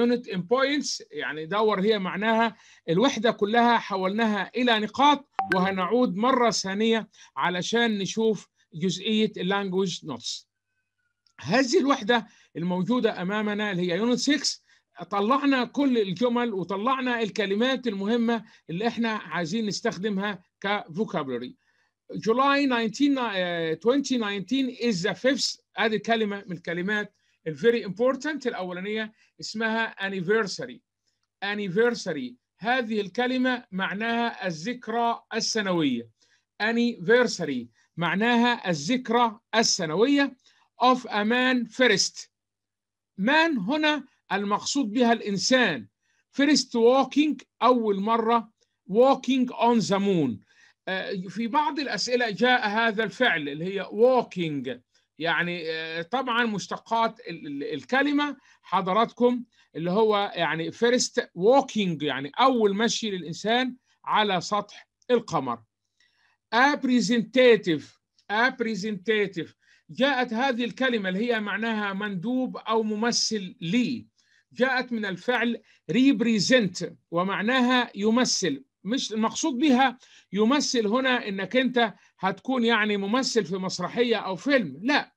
يونت ان بوينتس يعني دور هي معناها الوحده كلها حولناها الى نقاط وهنعود مره ثانيه علشان نشوف جزئيه اللانجوج نوتس هذه الوحده الموجوده امامنا اللي هي يونت 6 طلعنا كل الجمل وطلعنا الكلمات المهمه اللي احنا عايزين نستخدمها كفوكابلري July 19 uh, 2019 is the fifth هذه كلمه من الكلمات الفيري امبورتنت الاولانيه اسمها anniversary anniversary هذه الكلمه معناها الذكرى السنويه anniversary معناها الذكرى السنويه of a man first man هنا المقصود بها الانسان first walking اول مره walking on the moon آه، في بعض الأسئلة جاء هذا الفعل اللي هي walking يعني آه، طبعا مشتقات الكلمه حضراتكم اللي هو يعني فيرست ووكينج يعني اول مشي للانسان على سطح القمر ابريزنتيتيف ابريزنتيتيف جاءت هذه الكلمه اللي هي معناها مندوب او ممثل لي جاءت من الفعل ريبريزنت ومعناها يمثل مش المقصود بها يمثل هنا انك انت هتكون يعني ممثل في مسرحية أو فيلم لا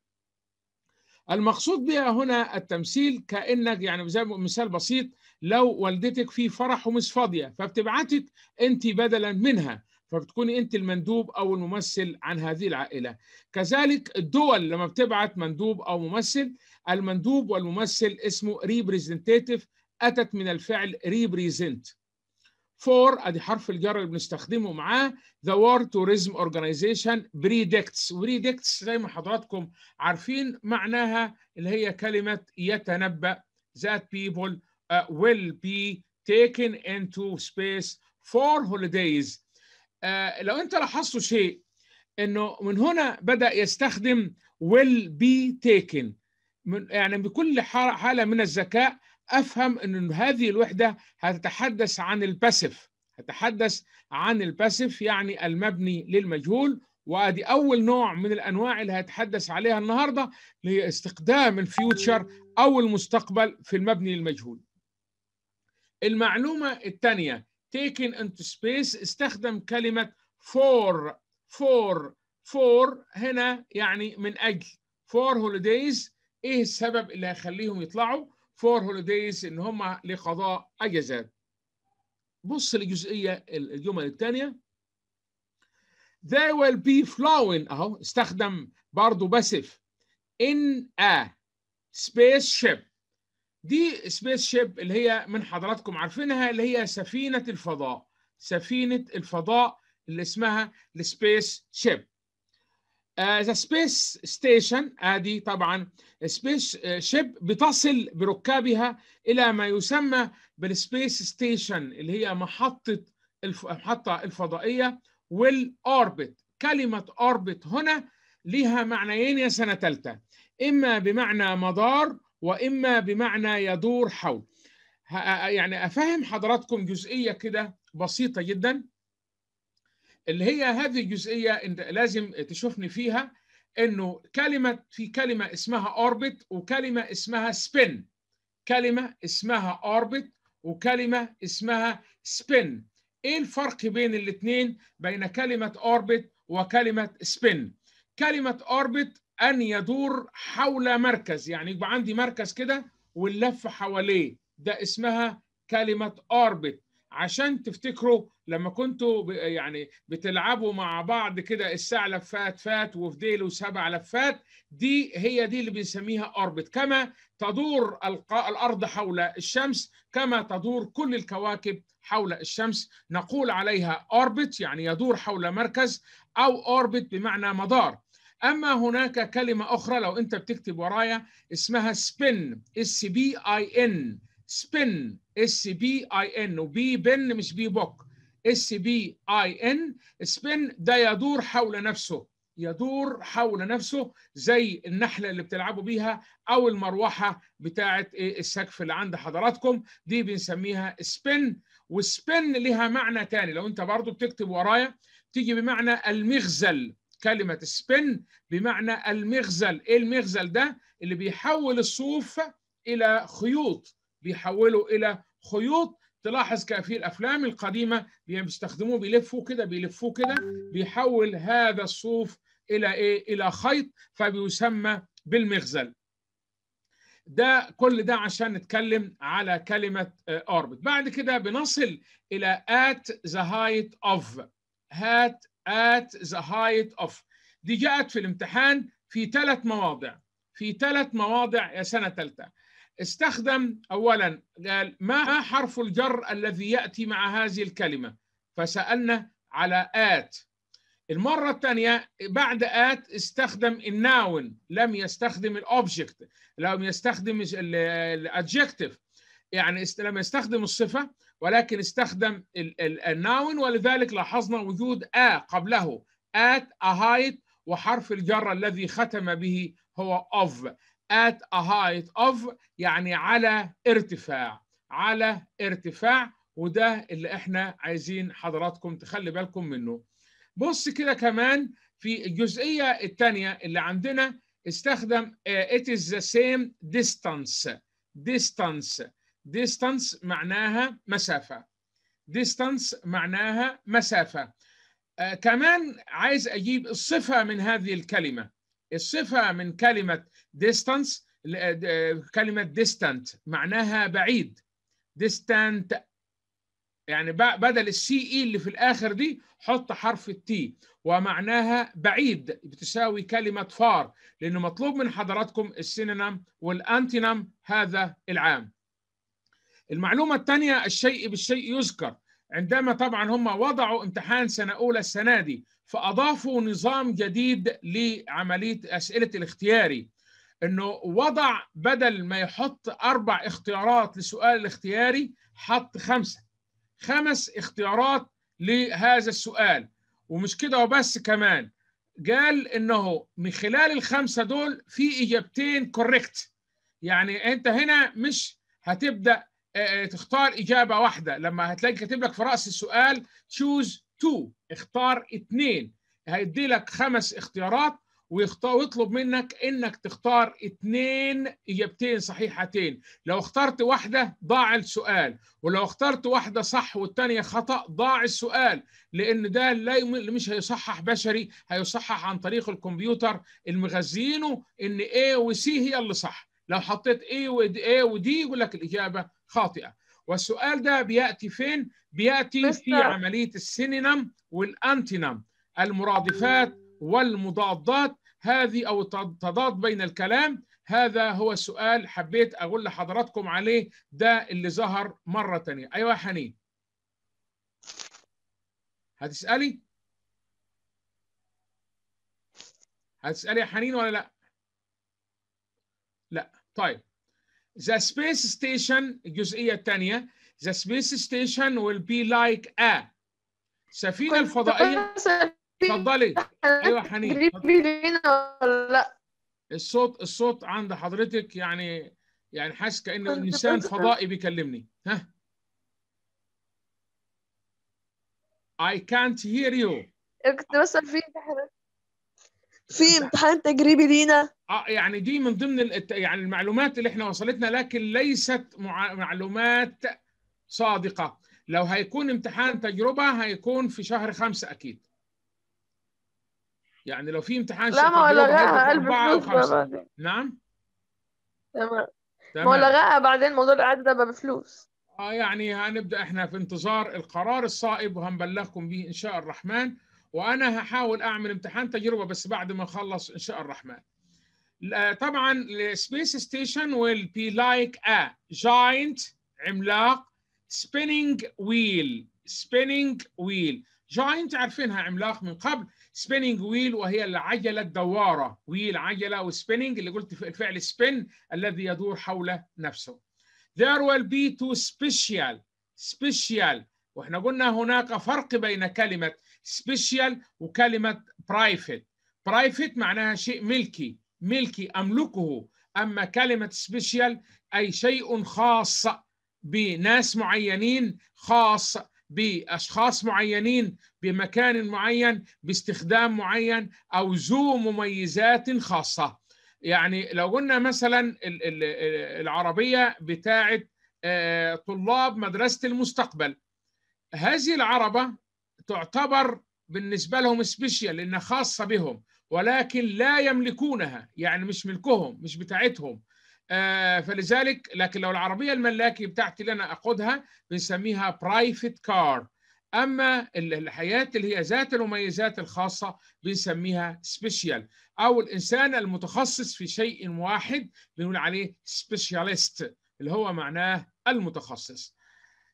المقصود بها هنا التمثيل كأنك يعني زي مثال بسيط لو والدتك في فرح ومش فاضية فبتبعتك أنت بدلا منها فبتكوني أنت المندوب أو الممثل عن هذه العائلة كذلك الدول لما بتبعت مندوب أو ممثل المندوب والممثل اسمه ريبريزنتيف أتت من الفعل ريبريزنت فور ادي حرف الجر اللي بنستخدمه معاه ذا وورد توريزم اورجانيزيشن بريدكتس بريدكتس زي ما حضراتكم عارفين معناها اللي هي كلمه يتنبأ that people ويل uh, will be taken into space for holidays uh, لو انت لاحظتوا شيء انه من هنا بدا يستخدم will be taken يعني بكل حاله من الذكاء افهم ان هذه الوحده هتتحدث عن الباسيف هتتحدث عن الباسيف يعني المبني للمجهول وادي اول نوع من الانواع اللي هتحدث عليها النهارده اللي هي استخدام الفيوتشر او المستقبل في المبني للمجهول المعلومه الثانيه taken into space استخدم كلمه for for for هنا يعني من اجل for holidays ايه السبب اللي هيخليهم يطلعوا فور هوليديز ان هم لقضاء اجازات بص للجزئيه الجمل الثانيه they will be flowing اهو استخدم برضه باسف in a space ship دي سبيس شيب اللي هي من حضراتكم عارفينها اللي هي سفينه الفضاء سفينه الفضاء اللي اسمها السبيس شيب ذا سبيس ستيشن ادي طبعا سبيس شيب آه، بتصل بركابها الى ما يسمى بالسبيس ستيشن اللي هي محطه المحطه الفضائيه والاوربت كلمه اوربت هنا لها معنيين يا سنه ثالثه اما بمعنى مدار واما بمعنى يدور حول يعني افهم حضراتكم جزئيه كده بسيطه جدا اللي هي هذه الجزئيه انت لازم تشوفني فيها انه كلمه في كلمه اسمها اوربت وكلمه اسمها سبين كلمه اسمها اوربت وكلمه اسمها سبين ايه الفرق بين الاثنين بين كلمه اوربت وكلمه سبين كلمه اوربت ان يدور حول مركز يعني يبقى عندي مركز كده واللف حواليه ده اسمها كلمه اوربت عشان تفتكروا لما كنتوا يعني بتلعبوا مع بعض كده الساعة لفات فات وفي سبع لفات دي هي دي اللي بنسميها أوربت كما تدور الأرض حول الشمس كما تدور كل الكواكب حول الشمس نقول عليها أوربت يعني يدور حول مركز أو أوربت بمعنى مدار أما هناك كلمة أخرى لو أنت بتكتب ورايا اسمها سبين اس بي اي ان سبين اس بي اي ان وبي بن مش بي بوك اس بي اي ان سبين ده يدور حول نفسه يدور حول نفسه زي النحله اللي بتلعبوا بيها او المروحه بتاعه إيه، السقف اللي عند حضراتكم دي بنسميها سبين وسبين لها معنى تاني لو انت برضو بتكتب ورايا تيجي بمعنى المغزل كلمه سبين بمعنى المغزل ايه المغزل ده اللي بيحول الصوف الى خيوط بيحوله الى خيوط تلاحظ في الافلام القديمه بيستخدموه بيلفوه كده بيلفوه كده بيحول هذا الصوف الى ايه الى خيط فبيسمى بالمغزل ده كل ده عشان نتكلم على كلمة أوربت آه، بعد كده بنصل إلى ات ذا هايت اوف هات ات ذا هايت اوف دي جاءت في الامتحان في ثلاث مواضع في ثلاث مواضع يا سنة ثالثة استخدم اولا قال ما حرف الجر الذي ياتي مع هذه الكلمه فسالنا على ات المره الثانيه بعد ات استخدم الناون لم يستخدم الاوبجكت لم يستخدم الادجكتيف يعني لم يستخدم الصفه ولكن استخدم الناون ولذلك لاحظنا وجود آ قبله آت أهايت وحرف الجر الذي ختم به هو أوف at a height of يعني على ارتفاع على ارتفاع وده اللي احنا عايزين حضراتكم تخلي بالكم منه بص كده كمان في الجزئية الثانية اللي عندنا استخدم آه، it is the same distance distance distance معناها مسافة distance معناها مسافة آه كمان عايز أجيب الصفة من هذه الكلمة الصفة من كلمة distance كلمة distant معناها بعيد distant يعني بدل السي اي e اللي في الاخر دي حط حرف التي ومعناها بعيد بتساوي كلمة فار لأنه مطلوب من حضراتكم السينونم والأنتينم هذا العام المعلومة الثانية الشيء بالشيء يذكر عندما طبعا هم وضعوا امتحان سنة أولى السنة دي فأضافوا نظام جديد لعملية أسئلة الاختياري أنه وضع بدل ما يحط أربع اختيارات لسؤال الاختياري حط خمسة خمس اختيارات لهذا السؤال ومش كده وبس كمان قال انه من خلال الخمسه دول في اجابتين كوريكت يعني انت هنا مش هتبدا آه، آه، تختار اجابه واحده لما هتلاقي كاتب لك في راس السؤال تشوز تو اختار اثنين هيدي لك خمس اختيارات ويختار ويطلب منك انك تختار اثنين اجابتين صحيحتين لو اخترت واحده ضاع السؤال ولو اخترت واحده صح والثانيه خطا ضاع السؤال لان ده لا مش هيصحح بشري هيصحح عن طريق الكمبيوتر المغذينه ان A و C هي اللي صح لو حطيت A و A و D يقول لك الاجابه خاطئه والسؤال ده بياتي فين بياتي في آه. عمليه السينينم والانتينم المرادفات والمضادات هذه او التضاد بين الكلام هذا هو السؤال حبيت اقول لحضراتكم عليه ده اللي ظهر مره ثانيه ايوه يا حنين هتسالي هتسالي يا حنين ولا لا لا طيب The space station الجزئية الثانية The space station will be like a سفينه الفضائية اتفضلي ايوه حنين لا الصوت الصوت عند حضرتك يعني يعني حاسس كأن انسان فضائي بيكلمني ها I can't hear you كنت بسأل في امتحان في امتحان تجريبي لينا اه يعني دي من ضمن يعني المعلومات اللي احنا وصلتنا لكن ليست مع... معلومات صادقه لو هيكون امتحان تجربه هيكون في شهر خمسة اكيد يعني لو في امتحان لا ما لغاها قلب فلوس نعم تمام ما لغاها بعدين موضوع الاعاده ده بفلوس اه يعني هنبدا احنا في انتظار القرار الصائب وهنبلغكم به ان شاء الرحمن وانا هحاول اعمل امتحان تجربه بس بعد ما اخلص ان شاء الرحمن طبعا السبيس ستيشن ويل بي لايك ا جاينت عملاق spinning wheel spinning wheel جاينت عارفينها عملاق من قبل spinning wheel وهي العجلة الدوارة ويل عجلة وسبيننج اللي قلت في الفعل spin الذي يدور حول نفسه there will be two special special واحنا قلنا هناك فرق بين كلمة special وكلمة private private معناها شيء ملكي ملكي أملكه أما كلمة سبيشال أي شيء خاص بناس معينين خاص بأشخاص معينين بمكان معين باستخدام معين أو ذو مميزات خاصة يعني لو قلنا مثلا العربية بتاعة آه، طلاب مدرسة المستقبل هذه العربة تعتبر بالنسبة لهم سبيشال لأنها خاصة بهم ولكن لا يملكونها يعني مش ملكهم مش بتاعتهم آه، فلذلك لكن لو العربية الملاكي بتاعتي اللي أنا أقودها بنسميها برايفت كار أما الحياة اللي هي ذات المميزات الخاصة بنسميها سبيشيال أو الإنسان المتخصص في شيء واحد بنقول عليه سبيشياليست اللي هو معناه المتخصص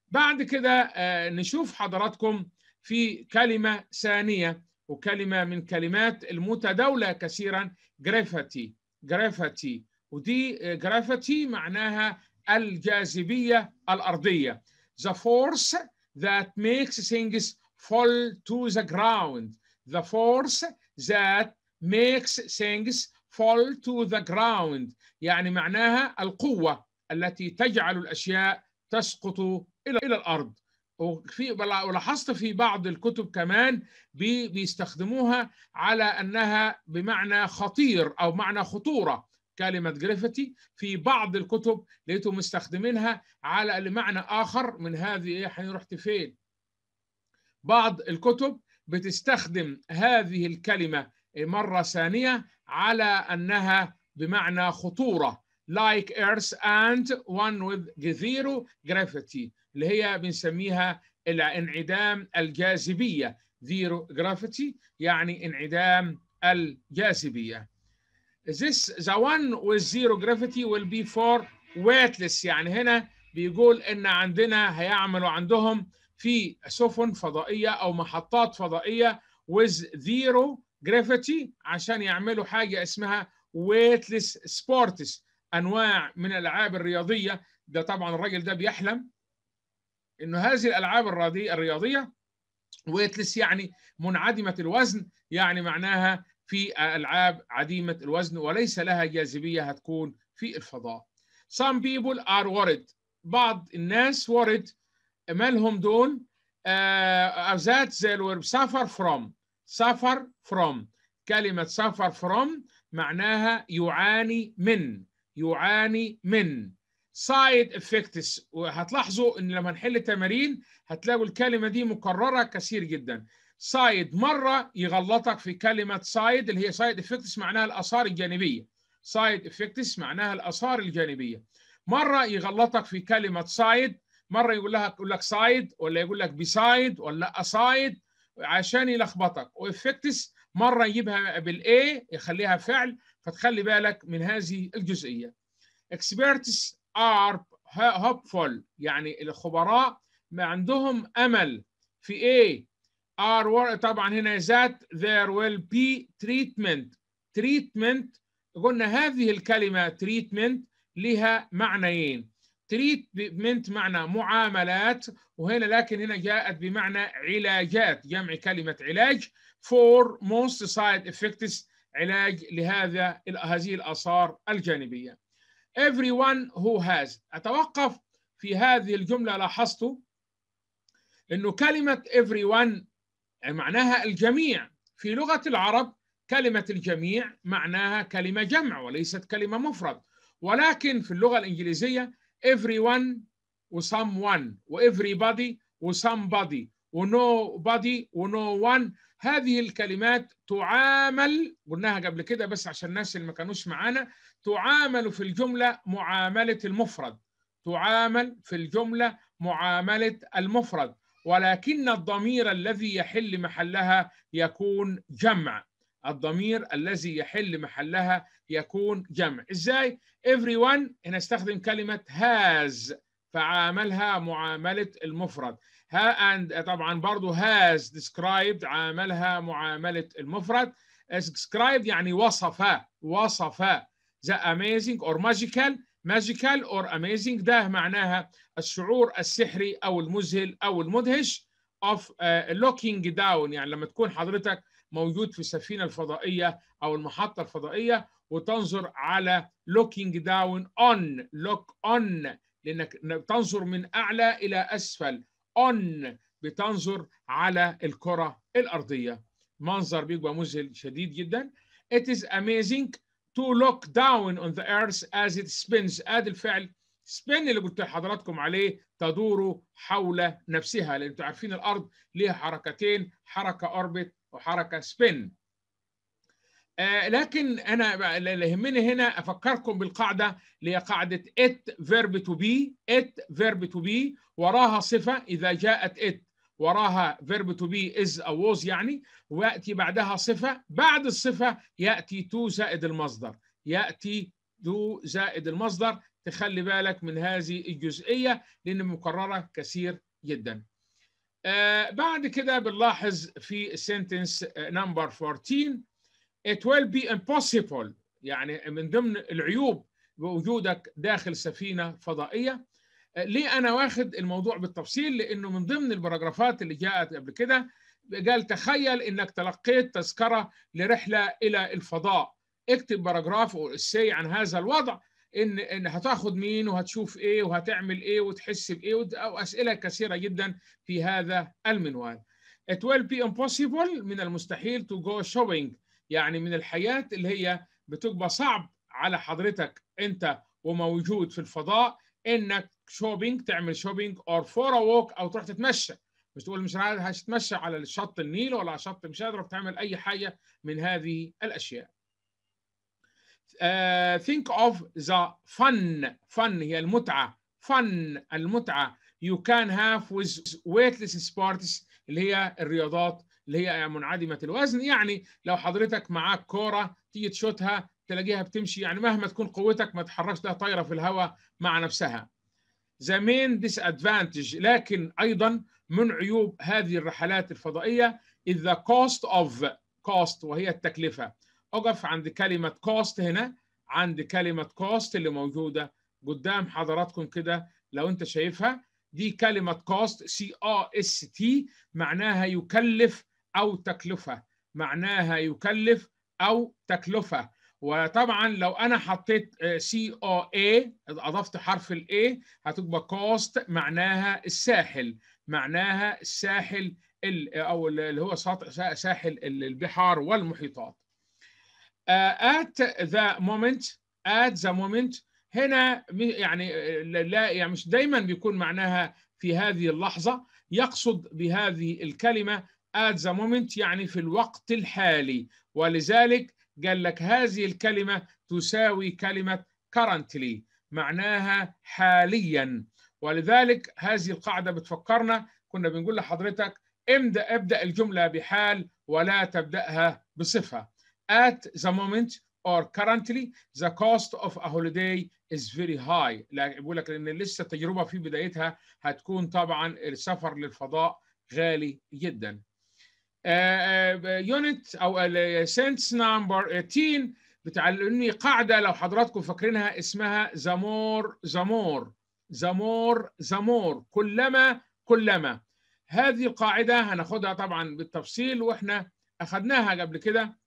بعد كده آه، نشوف حضراتكم في كلمة ثانية وكلمة من كلمات المتداولة كثيرا جرافيتي جرافيتي ودي جرافيتي معناها الجاذبية الأرضية the force that makes things fall to the ground the force that makes things fall to the ground يعني معناها القوة التي تجعل الأشياء تسقط إلى الأرض وفي ولاحظت في بعض الكتب كمان بي بيستخدموها على انها بمعنى خطير او معنى خطوره كلمه جريفيتي في بعض الكتب لقيتهم مستخدمينها على لمعنى اخر من هذه ايه رحت فين بعض الكتب بتستخدم هذه الكلمه مره ثانيه على انها بمعنى خطوره like earth and one with zero gravity اللي هي بنسميها انعدام الجاذبيه زيرو جرافيتي يعني انعدام الجاذبيه this the one with zero gravity will be for weightless يعني هنا بيقول ان عندنا هيعملوا عندهم في سفن فضائيه او محطات فضائيه with zero gravity عشان يعملوا حاجه اسمها weightless sports انواع من الالعاب الرياضيه ده طبعا الراجل ده بيحلم انه هذه الالعاب الرياضيه ويتلس يعني منعدمه الوزن يعني معناها في العاب عديمه الوزن وليس لها جاذبيه هتكون في الفضاء. Some people are worried. بعض الناس worried مالهم دول uh, آه، that they were suffer from suffer from كلمة suffer from معناها يعاني من يعاني من سايد افكتس وهتلاحظوا ان لما نحل التمارين هتلاقوا الكلمه دي مكرره كثير جدا سايد مره يغلطك في كلمه سايد اللي هي سايد افكتس معناها الاثار الجانبيه سايد افكتس معناها الاثار الجانبيه مره يغلطك في كلمه سايد مره يقول لها يقول لك سايد ولا يقول لك بيسايد ولا اسايد عشان يلخبطك وافكتس مره يجيبها بالاي يخليها فعل فتخلي بالك من هذه الجزئيه اكسبيرتس are hopeful يعني الخبراء ما عندهم امل في ايه are طبعا هنا ذات there will be treatment treatment قلنا هذه الكلمه treatment لها معنيين treatment معنى معاملات وهنا لكن هنا جاءت بمعنى علاجات جمع كلمه علاج for most side effects علاج لهذا هذه الاثار الجانبيه everyone who has أتوقف في هذه الجملة لاحظت أنه كلمة everyone معناها الجميع في لغة العرب كلمة الجميع معناها كلمة جمع وليست كلمة مفرد ولكن في اللغة الإنجليزية everyone و someone و everybody و somebody و nobody و no one هذه الكلمات تعامل قلناها قبل كده بس عشان الناس اللي ما كانوش معانا تعامل في الجملة معاملة المفرد تعامل في الجملة معاملة المفرد ولكن الضمير الذي يحل محلها يكون جمع الضمير الذي يحل محلها يكون جمع ازاي everyone استخدم كلمة has فعاملها معاملة المفرد ها and طبعا برضو has described عاملها معاملة المفرد described يعني وصف وصف ذا اميزنج اور ماجيكال ماجيكال اور اميزنج ده معناها الشعور السحري او المذهل او المدهش اوف لوكينج داون يعني لما تكون حضرتك موجود في السفينه الفضائيه او المحطه الفضائيه وتنظر على لوكينج داون اون لوك اون لانك تنظر من اعلى الى اسفل اون بتنظر على الكره الارضيه منظر بيبقى مذهل شديد جدا it is amazing to look down on the earth as it spins ادي الفعل spin اللي قلت لحضراتكم عليه تدور حول نفسها لان انتوا عارفين الارض ليها حركتين حركه اوربت وحركه spin آه، لكن انا اللي يهمني هنا افكركم بالقاعده اللي هي قاعده ات فيرب تو بي ات فيرب تو بي وراها صفه اذا جاءت ات وراها فيرب تو بي از او ووز يعني وياتي بعدها صفه بعد الصفه ياتي تو زائد المصدر ياتي تو زائد المصدر تخلي بالك من هذه الجزئيه لان مكرره كثير جدا آه بعد كده بنلاحظ في سنتنس نمبر 14 it will be impossible يعني من ضمن العيوب بوجودك داخل سفينه فضائيه ليه انا واخد الموضوع بالتفصيل لانه من ضمن البراجرافات اللي جاءت قبل كده قال تخيل انك تلقيت تذكره لرحله الى الفضاء اكتب باراجراف او اسي عن هذا الوضع ان ان هتاخد مين وهتشوف ايه وهتعمل ايه وتحس بايه واسئله كثيره جدا في هذا المنوال. It will be impossible من المستحيل to go shopping يعني من الحياه اللي هي بتبقى صعب على حضرتك انت وموجود في الفضاء انك شوبينج تعمل شوبينج اور فور ا ووك او تروح تتمشى مش تقول مش عارف هتتمشى على شط النيل ولا على شط مش هتعرف تعمل اي حاجه من هذه الاشياء ثينك اوف ذا فن فن هي المتعة فن المتعة يو كان هاف with weightless سبورتس اللي هي الرياضات اللي هي منعدمة الوزن يعني لو حضرتك معاك كورة تيجي تشوتها تلاقيها بتمشي يعني مهما تكون قوتك ما تحركش لها طايرة في الهواء مع نفسها ذا مين ديس ادفانتج لكن ايضا من عيوب هذه الرحلات الفضائيه is the cost of cost وهي التكلفه اقف عند كلمه كوست هنا عند كلمه كوست اللي موجوده قدام حضراتكم كده لو انت شايفها دي كلمه كوست سي ار اس تي معناها يكلف او تكلفه معناها يكلف او تكلفه وطبعا لو انا حطيت سي او اي اضفت حرف الاي هتبقى كوست معناها الساحل معناها الساحل او اللي هو ساحل البحار والمحيطات آه، at the moment at the moment هنا يعني آه، لا يعني مش دايما بيكون معناها في هذه اللحظه يقصد بهذه الكلمه at the moment يعني في الوقت الحالي ولذلك قال لك هذه الكلمة تساوي كلمة currently معناها حاليا ولذلك هذه القاعدة بتفكرنا كنا بنقول لحضرتك ابدأ ابدأ الجملة بحال ولا تبدأها بصفة at the moment or currently the cost of a holiday is very high بقول لك لأن لسه التجربة في بدايتها هتكون طبعا السفر للفضاء غالي جدا يونت آه، آه، او سنس نمبر 18 بتعلمني قاعده لو حضراتكم فاكرينها اسمها زامور زامور زامور زامور كلما كلما هذه القاعده هناخدها طبعا بالتفصيل واحنا اخدناها قبل كده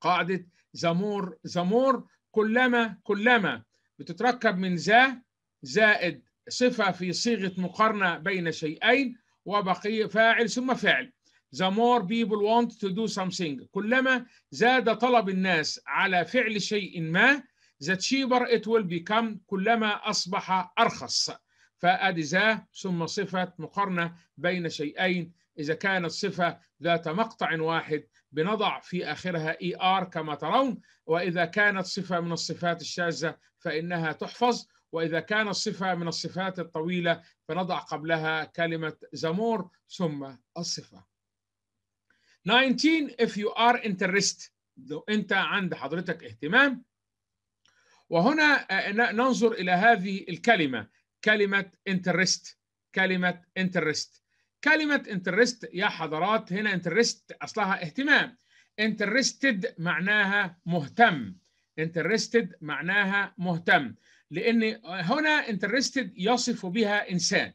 قاعده زامور زامور كلما كلما بتتركب من ذا زائد صفه في صيغه مقارنه بين شيئين وبقي فاعل ثم فعل the more people want to do something كلما زاد طلب الناس على فعل شيء ما the cheaper it will become كلما أصبح أرخص فأدي ذا ثم صفة مقارنة بين شيئين إذا كانت صفة ذات مقطع واحد بنضع في آخرها إي e آر كما ترون وإذا كانت صفة من الصفات الشاذة فإنها تحفظ وإذا كانت صفة من الصفات الطويلة فنضع قبلها كلمة زمور ثم الصفة 19 if you are interested لو انت عند حضرتك اهتمام وهنا آه، ننظر الى هذه الكلمه كلمه interest كلمه interest كلمه interest يا حضرات هنا interest اصلها اهتمام interested معناها مهتم interested معناها مهتم لان آه، هنا interested يصف بها انسان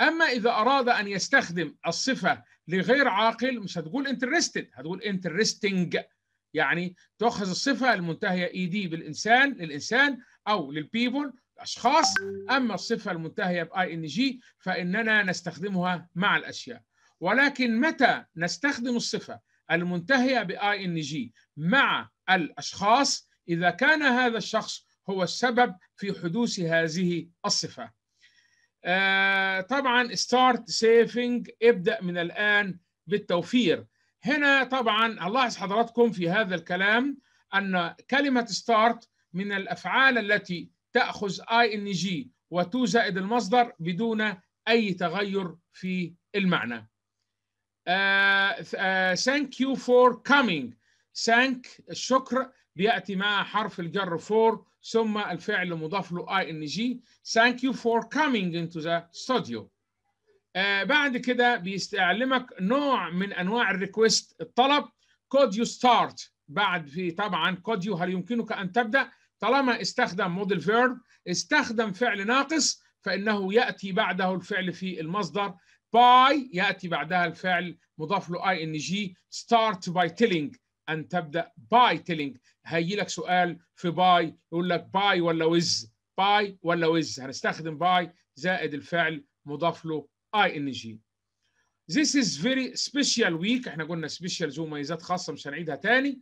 اما اذا اراد ان يستخدم الصفه لغير عاقل مش هتقول انترستد هتقول انترستنج يعني تؤخذ الصفه المنتهيه اي e دي بالانسان للانسان او للبيبل الاشخاص اما الصفه المنتهيه باي ان جي فاننا نستخدمها مع الاشياء ولكن متى نستخدم الصفه المنتهيه باي ان جي مع الاشخاص اذا كان هذا الشخص هو السبب في حدوث هذه الصفه آه، طبعا ستارت سيفنج ابدأ من الآن بالتوفير هنا طبعا الاحظ حضراتكم في هذا الكلام أن كلمة ستارت من الأفعال التي تأخذ اي ان جي و زائد المصدر بدون أي تغير في المعنى آه، آه، thank you for coming thank الشكر بيأتي مع حرف الجر for ثم الفعل مضاف له اي ان جي ثانك يو فور كامينج انتو ذا ستوديو بعد كده بيستعلمك نوع من انواع الريكوست الطلب كود يو ستارت بعد في طبعا كود يو هل يمكنك ان تبدا طالما استخدم موديل فيرب استخدم فعل ناقص فانه ياتي بعده الفعل في المصدر باي ياتي بعدها الفعل مضاف له اي ان جي ستارت باي تيلينج ان تبدا باي تيلينج هيجي لك سؤال في باي يقول لك باي ولا ويز باي ولا ويز هنستخدم باي زائد الفعل مضاف له اي ان جي This is very special week احنا قلنا special زو ميزات خاصة مش هنعيدها تاني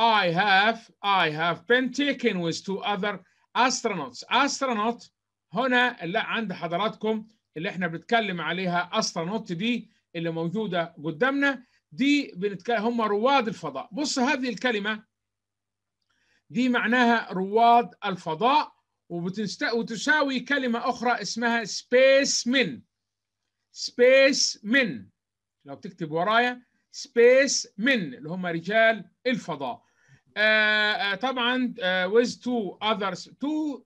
I have I have been taken with two other astronauts astronaut هنا لا عند حضراتكم اللي احنا بنتكلم عليها astronaut دي اللي موجودة قدامنا دي هم رواد الفضاء بص هذه الكلمة دي معناها رواد الفضاء وتساوي كلمة أخرى اسمها سبيس من سبيس من لو تكتب ورايا سبيس من اللي هم رجال الفضاء آه،, آه طبعا آه with two others two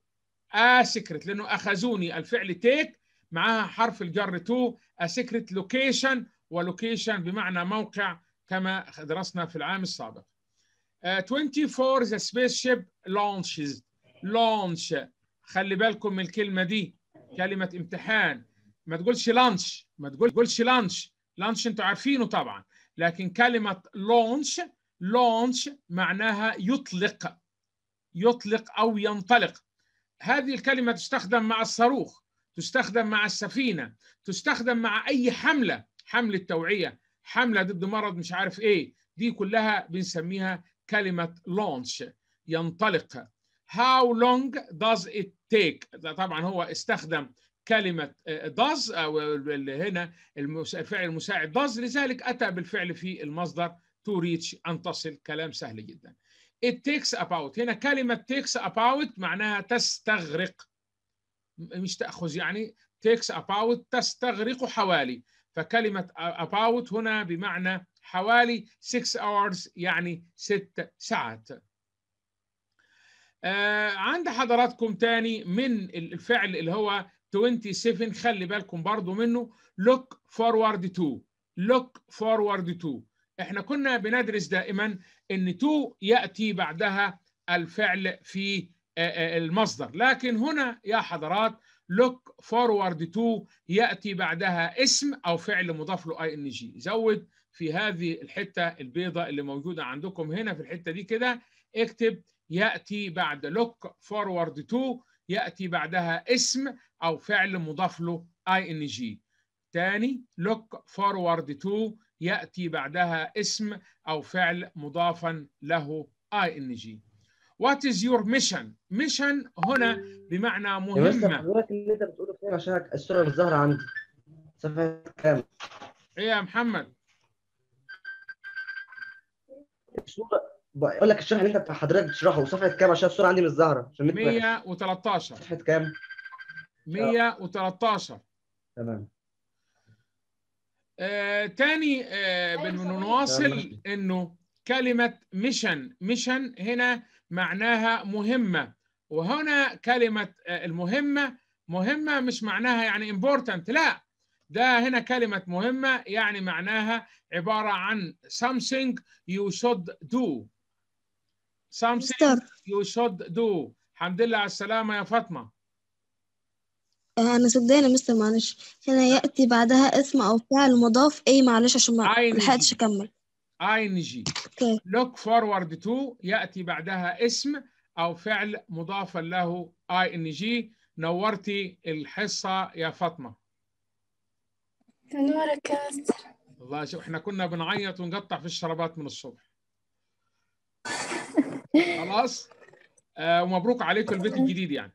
اسكرت لانه اخذوني الفعل تيك معاها حرف الجر تو اسكرت لوكيشن ولوكيشن بمعنى موقع كما درسنا في العام السابق. آه، uh, 24 the spaceship launches launch خلي بالكم من الكلمه دي كلمه امتحان ما تقولش لانش ما تقولش لانش لانش انتوا عارفينه طبعا لكن كلمه لونش لونش معناها يطلق يطلق او ينطلق هذه الكلمه تستخدم مع الصاروخ تستخدم مع السفينه تستخدم مع اي حمله حملة توعية حملة ضد مرض مش عارف إيه دي كلها بنسميها كلمة launch ينطلق how long does it take ده طبعا هو استخدم كلمة آه، does أو هنا الفعل المساعد does لذلك أتى بالفعل في المصدر to reach أن تصل كلام سهل جدا it takes about هنا كلمة takes about معناها تستغرق مش تأخذ يعني takes about تستغرق حوالي فكلمة about هنا بمعنى حوالي 6 hours يعني 6 ساعات آه عند حضراتكم تاني من الفعل اللي هو 27 خلي بالكم برضو منه look forward to look forward to احنا كنا بندرس دائما ان to يأتي بعدها الفعل في آه، آه، المصدر لكن هنا يا حضرات لوك فورورد تو ياتي بعدها اسم او فعل مضاف له اي ان جي زود في هذه الحته البيضاء اللي موجوده عندكم هنا في الحته دي كده اكتب ياتي بعد لوك فورورد تو ياتي بعدها اسم او فعل مضاف له اي ان جي تاني لوك فورورد تو ياتي بعدها اسم او فعل مضافا له اي ان جي وات از يور ميشن ميشن هنا بمعنى مهمه حضرتك اللي انت بتقوله فين عشان الصوره مش ظاهره عندي صفحه كام ايه يا محمد الصوره بقول لك الشرح اللي انت حضرتك بتشرحه صفحه كام عشان الصوره عندي مش ظاهره 113 صفحه كام 113 تمام آه، تاني آه أيوة، بنواصل انه كلمه ميشن ميشن هنا معناها مهمة وهنا كلمة آه، المهمة مهمة مش معناها يعني important لا ده هنا كلمة مهمة يعني معناها عبارة عن something you should do something you should do الحمد لله على السلامة يا فاطمة آه، أنا صدقني مستر معلش هنا يأتي بعدها اسم أو فعل مضاف إيه معلش عشان ما لحقتش أكمل ing look forward to يأتي بعدها اسم أو فعل مضافا له ing نورتي الحصة يا فاطمة نورك يا الله شوف احنا كنا بنعيط ونقطع في الشرابات من الصبح خلاص آه ومبروك عليكم البيت الجديد يعني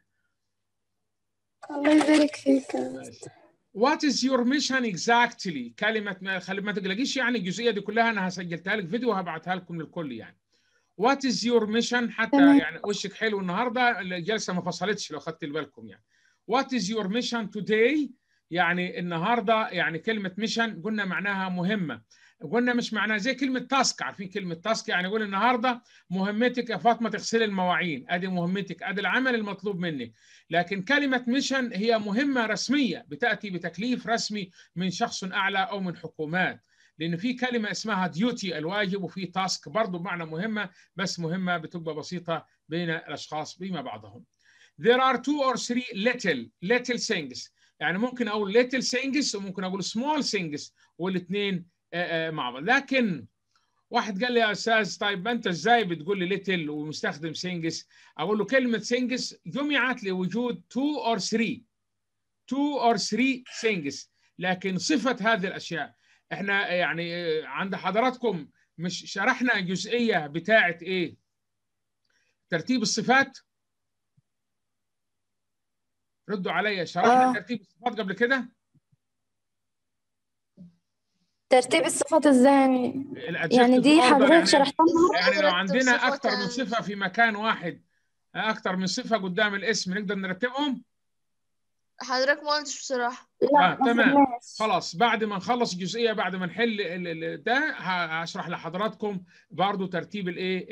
الله يبارك فيك ماشي وات از يور ميشن اكزاكتلي كلمه ما خلي ما تقلقيش يعني الجزئيه دي كلها انا سجلتها لك فيديو وهبعتها لكم للكل يعني وات از يور ميشن حتى يعني وشك حلو النهارده الجلسه ما فصلتش لو خدت بالكم يعني وات از يور ميشن توداي يعني النهارده يعني كلمه ميشن قلنا معناها مهمه قلنا مش معناه زي كلمه تاسك عارفين كلمه تاسك يعني اقول النهارده مهمتك يا فاطمه تغسلي المواعين ادي مهمتك ادي العمل المطلوب منك لكن كلمه ميشن هي مهمه رسميه بتاتي بتكليف رسمي من شخص اعلى او من حكومات لان في كلمه اسمها ديوتي الواجب وفي تاسك برضه بمعنى مهمه بس مهمه بتبقى بسيطه بين الاشخاص فيما بعضهم There are two or three little little things يعني ممكن اقول little things وممكن اقول small things والاثنين إيه، إيه، مع بعض لكن واحد قال لي يا استاذ طيب انت ازاي بتقول لي ليتل ومستخدم سينجس اقول له كلمه سينجس جمعت لوجود تو اور 3 تو اور 3 سينجس لكن صفه هذه الاشياء احنا يعني عند حضراتكم مش شرحنا جزئيه بتاعه ايه ترتيب الصفات ردوا عليا شرحنا آه. ترتيب الصفات قبل كده ترتيب الصفات ازاي يعني دي حضرتك يعني شرحتها يعني, يعني لو عندنا اكثر من صفه في مكان واحد اكثر من صفه قدام الاسم نقدر نرتبهم حضرتك ما قلتش بصراحه لا آه، تمام خلاص بعد ما نخلص الجزئيه بعد ما نحل ده هشرح لحضراتكم برضو ترتيب الايه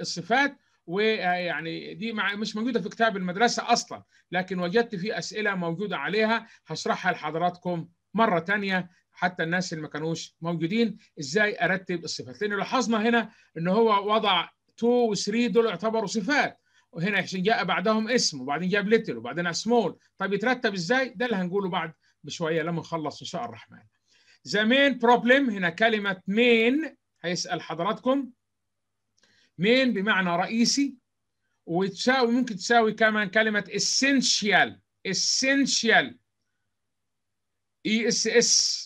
الصفات ويعني آه، دي مع مش موجوده في كتاب المدرسه اصلا لكن وجدت في اسئله موجوده عليها هشرحها لحضراتكم مره ثانيه حتى الناس اللي ما كانوش موجودين ازاي ارتب الصفات لان لاحظنا هنا ان هو وضع 2 و 3 دول يعتبروا صفات وهنا عشان جاء بعدهم اسم وبعدين جاب ليتل وبعدين سمول طب يترتب ازاي ده اللي هنقوله بعد بشويه لما نخلص ان شاء الرحمن ذا مين بروبلم هنا كلمه مين هيسال حضراتكم مين بمعنى رئيسي وتساوي ممكن تساوي كمان كلمه essential essential اي اس اس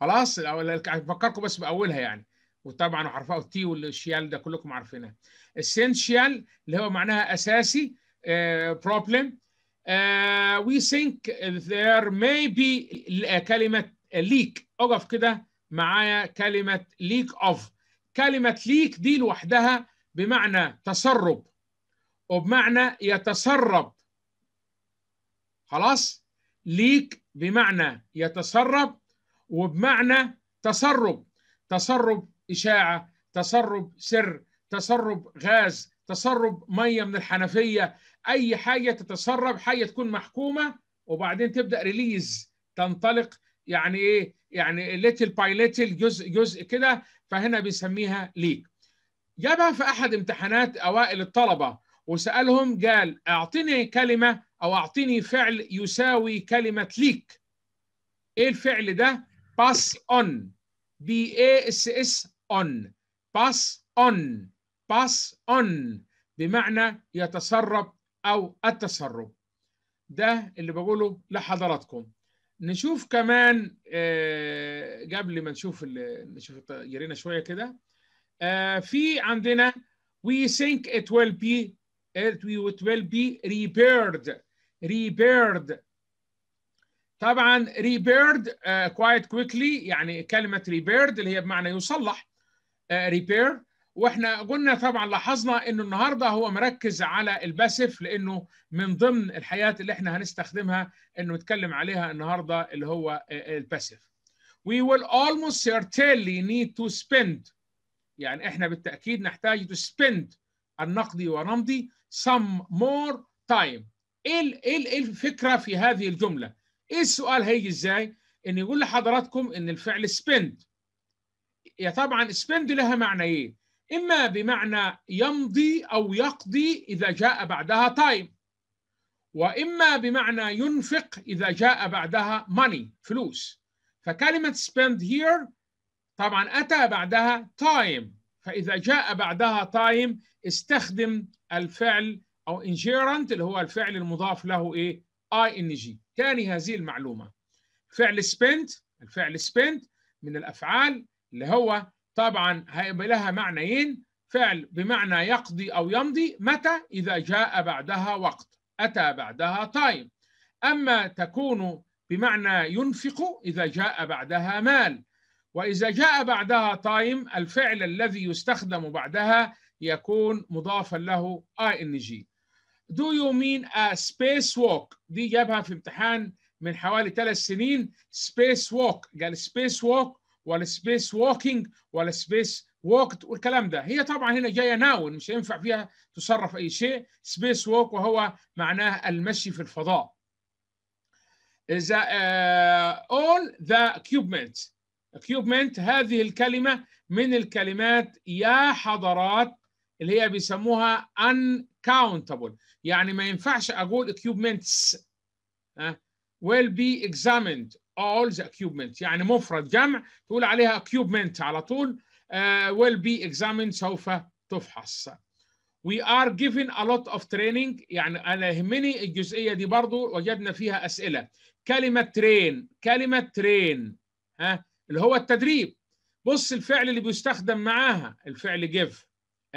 خلاص هفكركم بس باولها يعني وطبعا حرفها التي والشيال ده كلكم عارفينها essential اللي هو معناها اساسي uh, problem uh, we think there may be كلمه leak اقف كده معايا كلمه leak of كلمه leak دي لوحدها بمعنى تسرب وبمعنى يتسرب خلاص ليك بمعنى يتسرب وبمعنى تسرب تسرب إشاعة تسرب سر تسرب غاز تسرب مية من الحنفية أي حاجة تتسرب حاجة تكون محكومة وبعدين تبدأ ريليز تنطلق يعني إيه يعني ليتل باي ليتل جزء جزء كده فهنا بيسميها ليك جابها في أحد امتحانات أوائل الطلبة وسألهم قال اعطيني كلمة أو اعطيني فعل يساوي كلمة ليك إيه الفعل ده pass on b a s s on pass on pass on بمعنى يتسرب او التسرب ده اللي بقوله لحضراتكم نشوف كمان آه، قبل ما نشوف نشوف جرينا شويه كده آه، في عندنا we think it will be it will be repaired repaired طبعا ريبيرد كوايت آه، quite quickly يعني كلمه ريبيرد اللي هي بمعنى يصلح uh, واحنا قلنا طبعا لاحظنا انه النهارده هو مركز على الباسف لانه من ضمن الحياه اللي احنا هنستخدمها انه نتكلم عليها النهارده اللي هو آه، الباسف. We will almost certainly need to spend يعني احنا بالتاكيد نحتاج to spend النقدي ونمضي some more time. ايه إيه, ايه الفكره في هذه الجمله؟ ايه السؤال هيجي ازاي؟ ان يقول لحضراتكم ان الفعل spend يا طبعا spend لها معنيين إيه؟ اما بمعنى يمضي او يقضي اذا جاء بعدها time واما بمعنى ينفق اذا جاء بعدها money فلوس فكلمه spend here طبعا اتى بعدها time فاذا جاء بعدها time استخدم الفعل او ingerent اللي هو الفعل المضاف له ايه اي ان جي تاني هذه المعلومه فعل سبنت الفعل سبنت من الافعال اللي هو طبعا هيبقى لها معنيين فعل بمعنى يقضي او يمضي متى اذا جاء بعدها وقت اتى بعدها تايم اما تكون بمعنى ينفق اذا جاء بعدها مال واذا جاء بعدها تايم الفعل الذي يستخدم بعدها يكون مضافا له اي ان جي Do you mean a space walk دي جابها في امتحان من حوالي ثلاث سنين space walk قال يعني space walk ولا space walking ولا space walked والكلام ده هي طبعا هنا جايه ناون مش هينفع فيها تصرف اي شيء space walk وهو معناه المشي في الفضاء the, uh, آه، all the equipment equipment هذه الكلمة من الكلمات يا حضرات اللي هي بيسموها uncountable يعني ما ينفعش اقول equipments will be examined all the equipment يعني مفرد جمع تقول عليها equipment على طول آه، will be examined سوف تفحص we are given a lot of training يعني انا يهمني الجزئيه دي برضو وجدنا فيها اسئله كلمه ترين كلمه ترين ها اللي هو التدريب بص الفعل اللي بيستخدم معاها الفعل give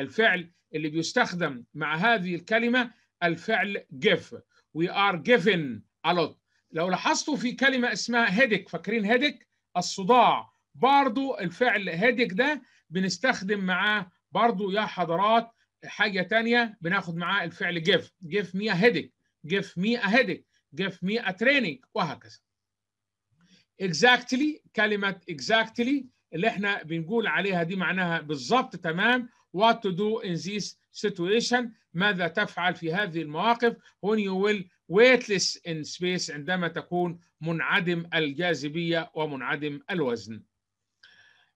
الفعل اللي بيستخدم مع هذه الكلمة الفعل give we are given a lot لو لاحظتوا في كلمة اسمها headache فاكرين headache الصداع برضو الفعل headache ده بنستخدم معاه برضو يا حضرات حاجة تانية بناخد معاه الفعل give give me a headache give me a headache give me a training وهكذا exactly كلمة exactly اللي احنا بنقول عليها دي معناها بالظبط تمام what to do in this situation ماذا تفعل في هذه المواقف when you will weightless in space عندما تكون منعدم الجاذبية ومنعدم الوزن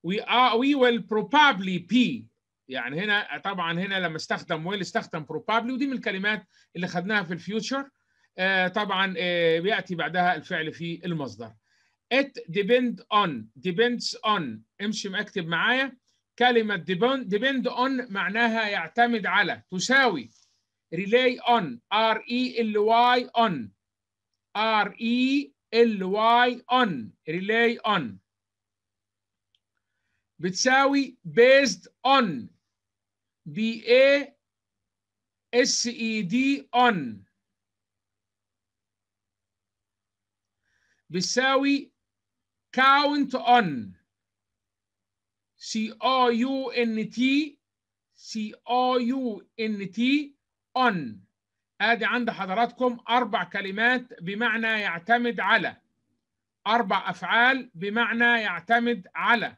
we are we will probably be يعني هنا طبعا هنا لما استخدم will استخدم probably ودي من الكلمات اللي خدناها في الفيوتشر آه، طبعا آه، بياتي بعدها الفعل في المصدر it depend on depends on امشي اكتب معايا كلمة depend on معناها يعتمد على تساوي relay on R E L Y on R E L Y on relay on بتساوي based on B A S E D on بتساوي count on سي ار يو ان تي سي ار يو ان تي اون ادي عند حضراتكم اربع كلمات بمعنى يعتمد على اربع افعال بمعنى يعتمد على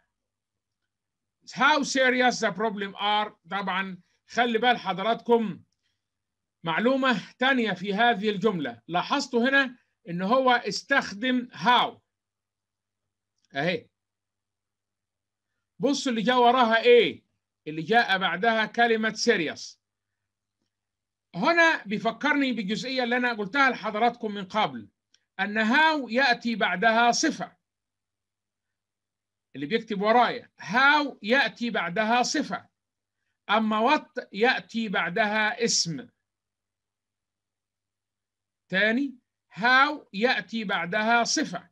how serious the problem are طبعا خلي بال حضراتكم معلومة تانية في هذه الجملة لاحظتوا هنا ان هو استخدم how اهي بص اللي جاء وراها ايه اللي جاء بعدها كلمه سيريس هنا بيفكرني بالجزئيه اللي انا قلتها لحضراتكم من قبل ان هاو ياتي بعدها صفه اللي بيكتب ورايا هاو ياتي بعدها صفه اما وات ياتي بعدها اسم تاني هاو ياتي بعدها صفه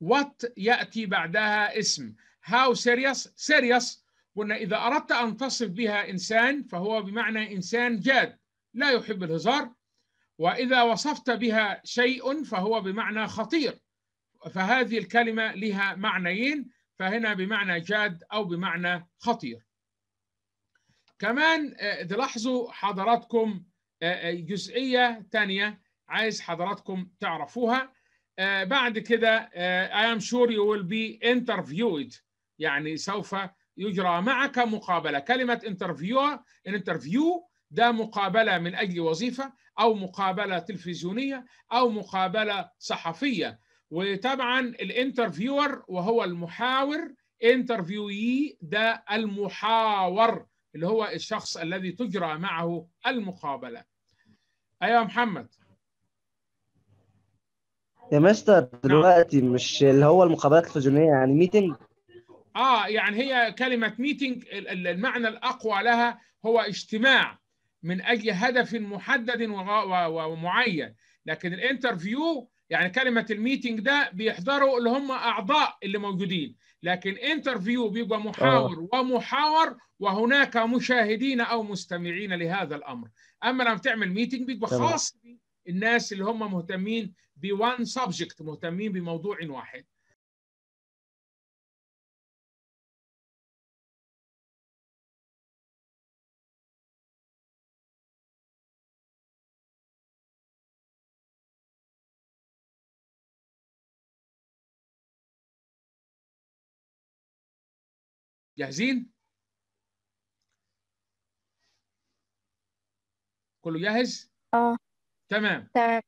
وات ياتي بعدها اسم هاو سيريس سيريس قلنا إذا أردت أن تصف بها إنسان فهو بمعنى إنسان جاد لا يحب الهزار وإذا وصفت بها شيء فهو بمعنى خطير فهذه الكلمة لها معنيين فهنا بمعنى جاد أو بمعنى خطير كمان آه، تلاحظوا حضراتكم آه، آه، جزئية ثانية عايز حضراتكم تعرفوها بعد كده I am sure you will be interviewed يعني سوف يجرى معك مقابله كلمه انترفيو الانترفيو ده مقابله من اجل وظيفه او مقابله تلفزيونيه او مقابله صحفيه وطبعا الانترفيور وهو المحاور انترفيوي ده المحاور اللي هو الشخص الذي تجرى معه المقابله ايوه محمد يا مستر دلوقتي مش اللي هو المقابلات التلفزيونيه يعني ميتنج اه يعني هي كلمه ميتنج المعنى الاقوى لها هو اجتماع من اجل هدف محدد ومعين لكن الانترفيو يعني كلمه الميتنج ده بيحضروا اللي هم اعضاء اللي موجودين لكن انترفيو بيبقى محاور آه. ومحاور وهناك مشاهدين او مستمعين لهذا الامر اما لما تعمل ميتنج بيبقى خاص بالناس اللي هم مهتمين بوان سبجكت مهتمين بموضوع واحد جاهزين كله جاهز اه تمام تمام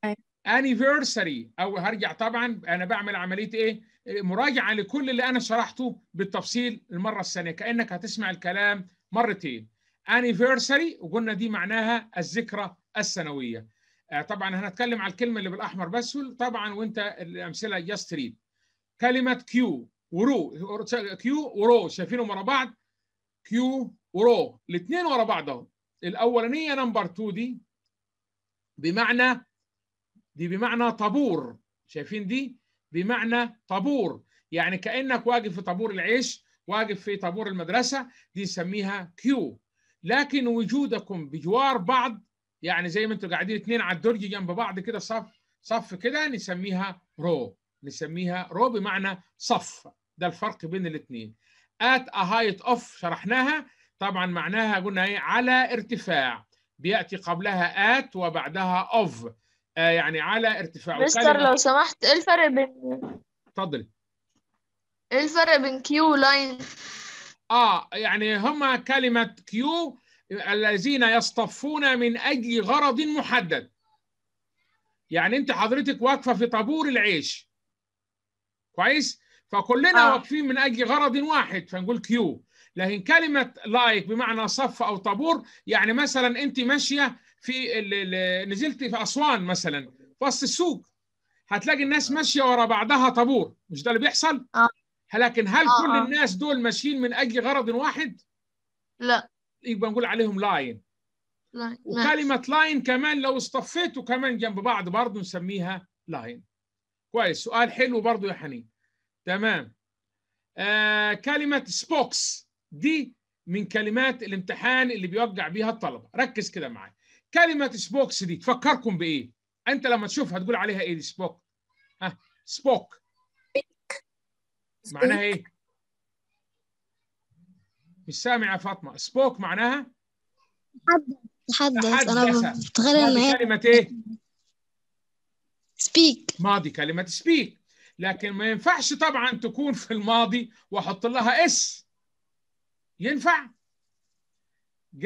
anniversary او هرجع طبعا انا بعمل عمليه ايه مراجعه لكل اللي انا شرحته بالتفصيل المره الثانيه كانك هتسمع الكلام مرتين anniversary وقلنا دي معناها الذكرى السنويه آه، طبعا هنتكلم على الكلمه اللي بالاحمر بس طبعا وانت الامثله جاست ريد كلمه كيو ورو كيو ورو شايفينهم ورا بعض كيو ورو الاثنين ورا بعض اهو الاولانيه نمبر 2 دي بمعنى دي بمعنى طابور شايفين دي بمعنى طابور يعني كانك واقف في طابور العيش واقف في طابور المدرسه دي نسميها كيو لكن وجودكم بجوار بعض يعني زي ما انتم قاعدين اثنين على الدرج جنب بعض كده صف صف كده نسميها رو نسميها رو بمعنى صف ده الفرق بين الاثنين ات ا هايت اوف شرحناها طبعا معناها قلنا ايه على ارتفاع بياتي قبلها ات وبعدها اوف آه يعني على ارتفاع مستر لو سمحت ايه الفرق بين اتفضل ايه الفرق بين كيو لاين اه يعني هما كلمه كيو الذين يصطفون من اجل غرض محدد يعني انت حضرتك واقفه في طابور العيش كويس فكلنا آه. واقفين من اجل غرض واحد فنقول كيو لكن كلمه لايك بمعنى صف او طابور يعني مثلا انت ماشيه في نزلت في اسوان مثلا وسط السوق هتلاقي الناس ماشيه ورا بعضها طابور مش ده اللي بيحصل؟ آه. لكن هل آه. كل آه. الناس دول ماشيين من اجل غرض واحد؟ لا يبقى نقول عليهم لاين لاين وكلمه لاين كمان لو اصطفيته كمان جنب بعض برضه نسميها لاين كويس سؤال حلو برضو يا حنين تمام آه كلمة سبوكس دي من كلمات الامتحان اللي بيوجع بيها الطلبة ركز كده معايا كلمة سبوكس دي تفكركم بإيه؟ أنت لما تشوفها تقول عليها إيه دي سبوك؟ ها سبوك معناها إيه؟ مش سامع يا فاطمة سبوك معناها؟ تحدث تحدث أنا بتخيل إن هي يعني كلمة إيه؟ سبيك ماضي كلمة سبيك لكن ما ينفعش طبعا تكون في الماضي واحط لها اس ينفع؟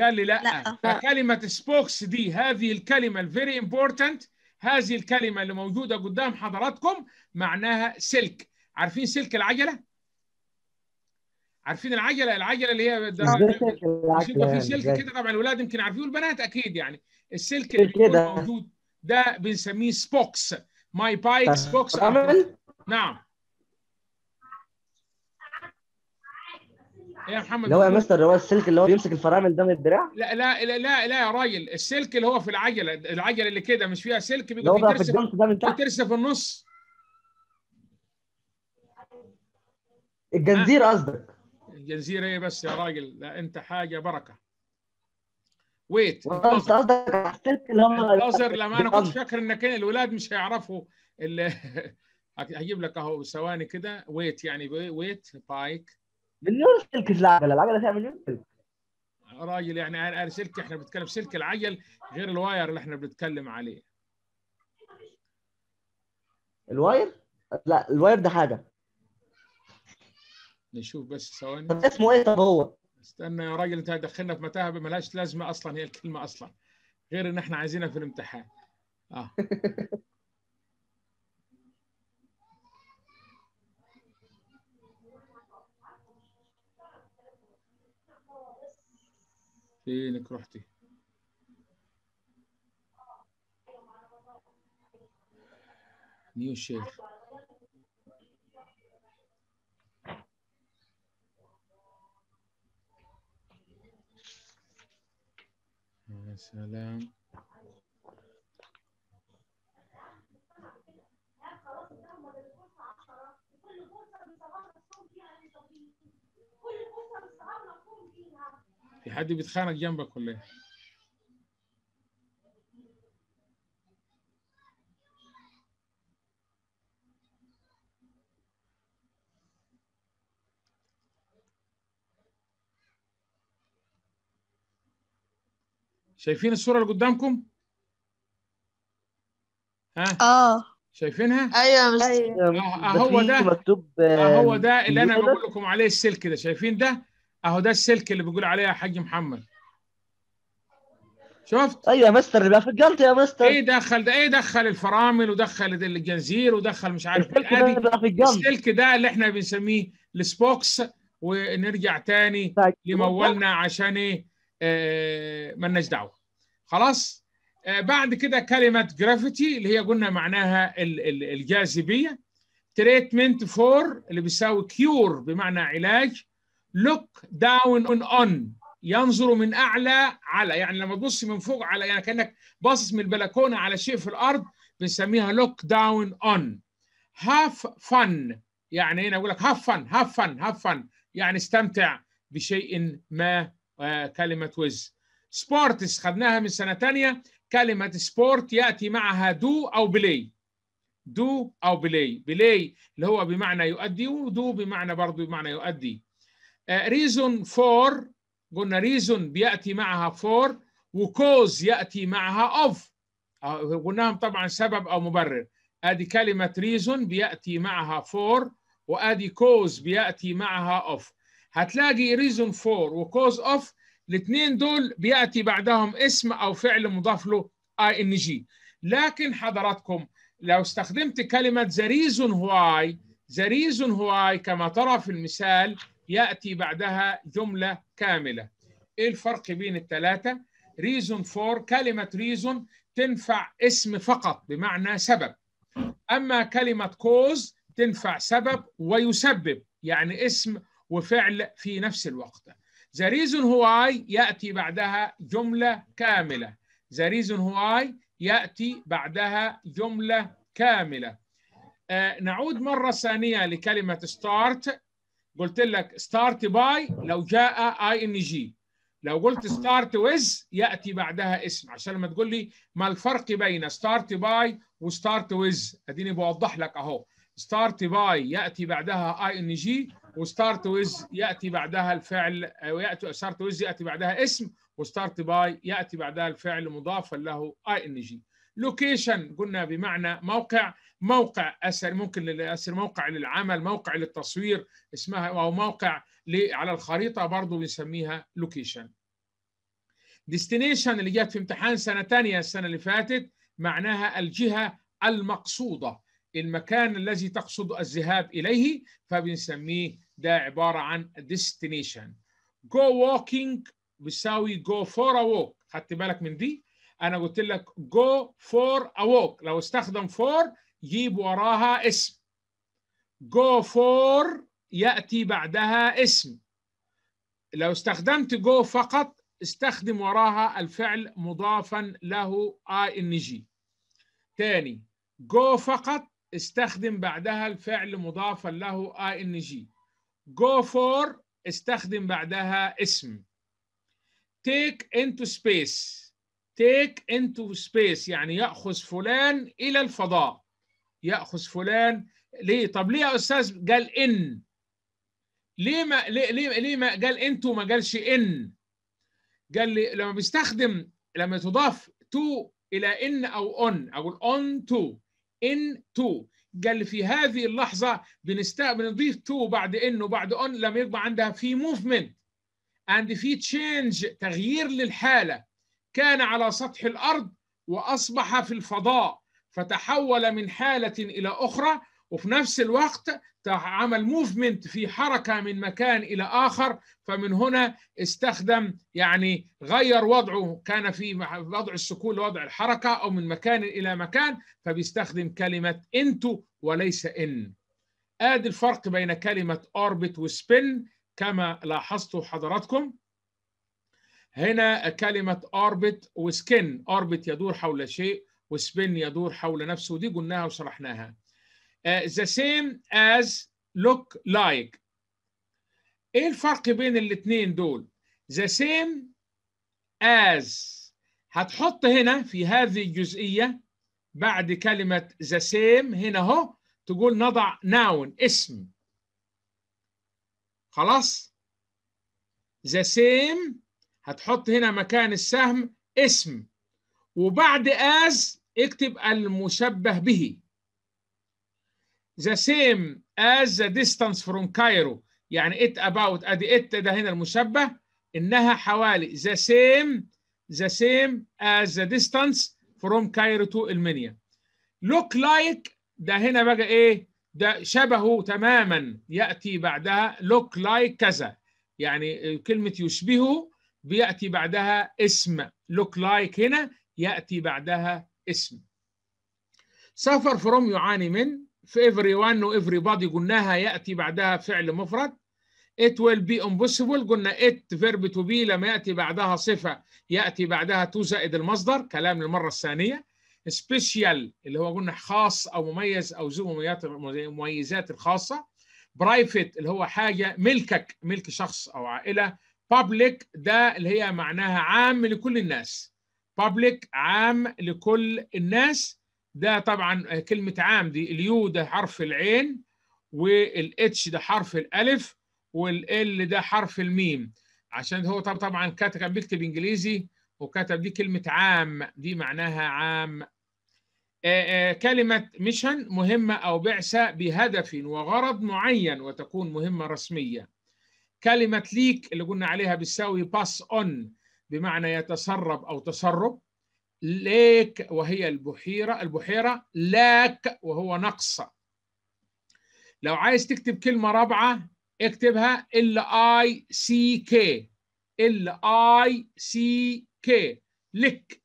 قال لي لا, لا. فكلمة سبوكس دي هذه الكلمة الفيري امبورتنت هذه الكلمة اللي موجودة قدام حضراتكم معناها سلك عارفين سلك العجلة؟ عارفين العجلة العجلة اللي هي في سلك يعني كده طبعا الولاد يمكن عارفين والبنات أكيد يعني السلك اللي موجود ده بنسميه سبوكس ماي بايك سبوكس نعم إيه يا محمد اللي هو يا مستر اللي هو السلك اللي هو بيمسك الفرامل ده من الدراع لا لا لا لا يا راجل السلك اللي هو في العجله العجله اللي كده مش فيها سلك بيبقى بترسف ده من تحت بترسف النص الجنزير قصدك الجنزير ايه بس يا راجل لا انت حاجه بركه ويت قصدك السلك اللي هم انتظر لما انا كنت فاكر انك الولاد مش هيعرفوا هجيب لك اهو ثواني كده ويت يعني ويت بايك مليون سلك العجله العجله فيها مليون سلك راجل يعني انا سلك احنا بنتكلم سلك العجل غير الواير اللي احنا بنتكلم عليه الواير لا الواير ده حاجه نشوف بس ثواني طب اسمه ايه طب هو استنى يا راجل انت هتدخلنا في متاهه ملهاش لازمه اصلا هي الكلمه اصلا غير ان احنا عايزينها في الامتحان اه فينك رحتي نيو شيخ سلام في حد بيتخانق جنبك ولا ايه؟ شايفين الصورة اللي قدامكم؟ ها؟ اه شايفينها؟ ايوه مش أيوة. آه، آه، اهو ده مكتوب اهو ده اللي انا بقول لكم عليه السلك ده شايفين ده؟ اهو ده السلك اللي بيقول عليه يا حاج محمد شفت؟ ايوه يا مستر يبقى فجرت يا مستر ايه دخل ده ايه دخل الفرامل ودخل الجنزير ودخل مش عارف السلك إيه ده السلك ده اللي احنا بنسميه السبوكس ونرجع تاني لمولنا عشان ايه؟ آه، مالناش دعوه خلاص آه، بعد كده كلمه جرافيتي اللي هي قلنا معناها الجاذبيه تريتمنت فور اللي بيساوي كيور بمعنى علاج لوك داون اون ينظر من اعلى على يعني لما تبص من فوق على يعني كانك باصص من البلكونه على شيء في الارض بنسميها لوك داون اون هاف فن يعني هنا اقول لك هاف فن هاف فن هاف فن يعني استمتع بشيء ما آه، كلمة ويز سبورتس خدناها من سنة تانية كلمة سبورت يأتي معها دو أو بلاي دو أو بلاي بلاي اللي هو بمعنى يؤدي ودو بمعنى برضو بمعنى يؤدي ريزون آه، فور قلنا ريزون بيأتي معها فور وكوز يأتي معها أوف آه، قلناهم طبعا سبب أو مبرر ادي كلمه ريزون بياتي معها فور وادي كوز بياتي معها اوف هتلاقي ريزون فور وكوز اوف الاثنين دول بياتي بعدهم اسم او فعل مضاف له اي ان جي لكن حضراتكم لو استخدمت كلمه ذا ريزون واي ذا ريزون واي كما ترى في المثال ياتي بعدها جمله كامله ايه الفرق بين الثلاثه ريزون فور كلمه ريزون تنفع اسم فقط بمعنى سبب اما كلمه cause تنفع سبب ويسبب يعني اسم وفعل في نفس الوقت The reason why يأتي بعدها جملة كاملة The reason why يأتي بعدها جملة كاملة آه نعود مرة ثانية لكلمة start قلت لك start by لو جاء ing لو قلت start with يأتي بعدها اسم عشان لما تقول لي ما الفرق بين start by و start with أديني بوضح لك أهو start by يأتي بعدها ing وستارت ويز ياتي بعدها الفعل وياتي ستارت ويز ياتي بعدها اسم وستارت باي ياتي بعدها الفعل مضافا له اي ان جي لوكيشن قلنا بمعنى موقع موقع اسر ممكن للاسر موقع للعمل موقع للتصوير اسمها او موقع على الخريطه برضه بنسميها لوكيشن ديستنيشن اللي جت في امتحان سنه ثانيه السنه اللي فاتت معناها الجهه المقصوده المكان الذي تقصد الذهاب إليه فبنسميه ده عبارة عن destination go walking بيساوي go for a walk خدت بالك من دي أنا قلت لك go for a walk لو استخدم for يجيب وراها اسم go for يأتي بعدها اسم لو استخدمت go فقط استخدم وراها الفعل مضافا له ing تاني go فقط استخدم بعدها الفعل مضافا له ing go for استخدم بعدها اسم take into space take into space يعني يأخذ فلان إلى الفضاء يأخذ فلان ليه طب ليه يا أستاذ قال إن ليه ما ليه ليه, ليه ما قال انتو ما قالش ان قال لي لما بيستخدم لما تضاف تو الى ان او اون أقول أون تو ان تو قال لي في هذه اللحظة بنستقبل نضيف تو بعد إن وبعد أون لما يبقى عندها في موفمنت and في تشينج تغيير للحالة كان على سطح الأرض وأصبح في الفضاء فتحول من حالة إلى أخرى وفي نفس الوقت عمل موفمنت في حركة من مكان إلى آخر فمن هنا استخدم يعني غير وضعه كان في وضع السكون لوضع الحركة أو من مكان إلى مكان فبيستخدم كلمة انتو وليس إن آدي الفرق بين كلمة أوربت وسبن كما لاحظتوا حضراتكم هنا كلمة أوربت وسكن أوربت يدور حول شيء وسبن يدور حول نفسه دي قلناها وشرحناها Uh, the same as look like ايه الفرق بين الاثنين دول the same as هتحط هنا في هذه الجزئية بعد كلمة the same هنا اهو تقول نضع noun اسم خلاص the same هتحط هنا مكان السهم اسم وبعد as اكتب المشبه به the same as the distance from Cairo يعني it about ادي it ده هنا المشبه انها حوالي the same the same as the distance from Cairo to المنيا look like ده هنا بقى ايه ده شبهه تماما ياتي بعدها look like كذا يعني كلمه يشبهه بياتي بعدها اسم look like هنا ياتي بعدها اسم سافر فروم يعاني من في every one بادي everybody قلناها يأتي بعدها فعل مفرد it will be impossible قلنا it verb to be لما يأتي بعدها صفة يأتي بعدها to زائد المصدر كلام للمرة الثانية special اللي هو قلنا خاص أو مميز أو ذو مميزات الخاصة private اللي هو حاجة ملكك ملك شخص أو عائلة public ده اللي هي معناها عام لكل الناس public عام لكل الناس ده طبعا آه، كلمة عام دي اليو ده حرف العين والاتش ده حرف الالف والال ده حرف الميم عشان هو طب طبعا كان بيكتب انجليزي وكتب دي كلمة عام دي معناها عام آه، آه، كلمة ميشن مهمة أو بعثة بهدف وغرض معين وتكون مهمة رسمية كلمة ليك اللي قلنا عليها بالساوي باس اون بمعنى يتسرب أو تسرب ليك وهي البحيرة البحيرة لاك وهو نقص لو عايز تكتب كلمة رابعة اكتبها ال اي سي كي ال اي سي كي لك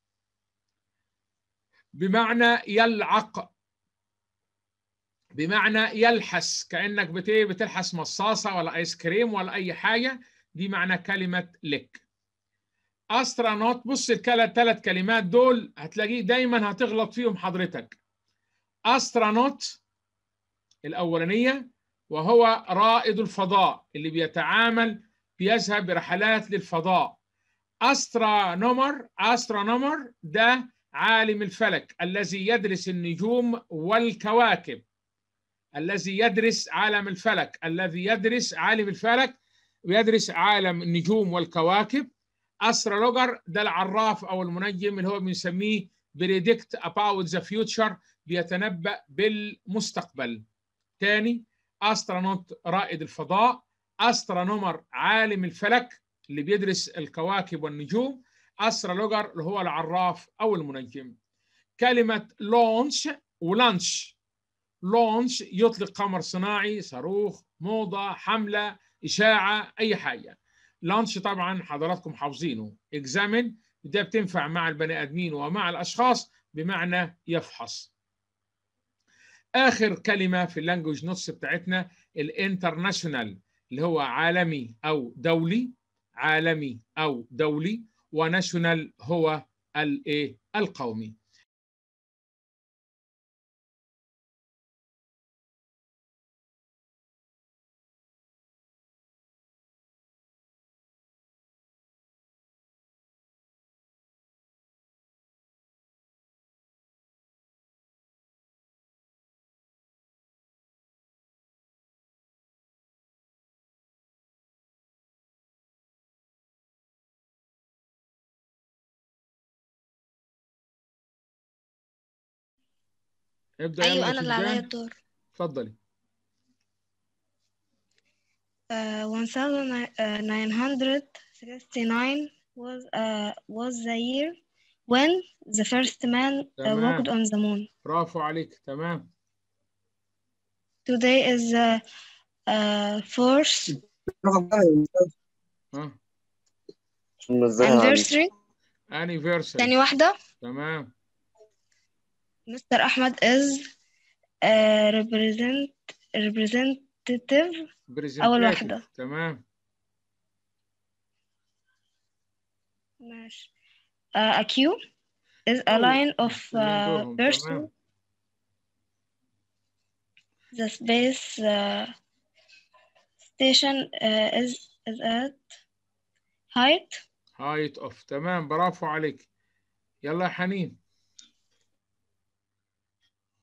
بمعنى يلعق بمعنى يلحس كانك بتلحس مصاصه ولا ايس كريم ولا اي حاجه دي معنى كلمه لك استرانوت بص الثلاث كلمات دول هتلاقيه دايما هتغلط فيهم حضرتك استرانوت الاولانيه وهو رائد الفضاء اللي بيتعامل بيذهب برحلات للفضاء استرانومر استرانومر ده عالم الفلك الذي يدرس النجوم والكواكب الذي يدرس عالم الفلك الذي يدرس عالم الفلك ويدرس عالم النجوم والكواكب استرولوجر ده العراف او المنجم اللي هو بنسميه بريدكت اباوت ذا فيوتشر بيتنبأ بالمستقبل تاني استرونوت رائد الفضاء استرونومر عالم الفلك اللي بيدرس الكواكب والنجوم استرولوجر اللي هو العراف او المنجم كلمه لونش ولانش لونش يطلق قمر صناعي صاروخ موضه حمله اشاعه اي حاجه لانش طبعا حضراتكم حافظينه اكزامن ده بتنفع مع البني ادمين ومع الاشخاص بمعنى يفحص اخر كلمه في اللانجوج نوتس بتاعتنا الانترناشونال اللي هو عالمي او دولي عالمي او دولي وناشونال هو الايه القومي ابدأ ايوه انا اللي عليا الدور اتفضلي uh, 1969 was uh, was the year when the first man uh, walked on the moon. برافو عليك تمام. Today is the uh, first anniversary. anniversary. تاني واحدة. تمام. Mr. Ahmed is uh, represent representative أول واحدة تمام ماشي uh, a queue is a line of uh, person the space uh, station uh, is is at height height of تمام برافو عليك يلا حنين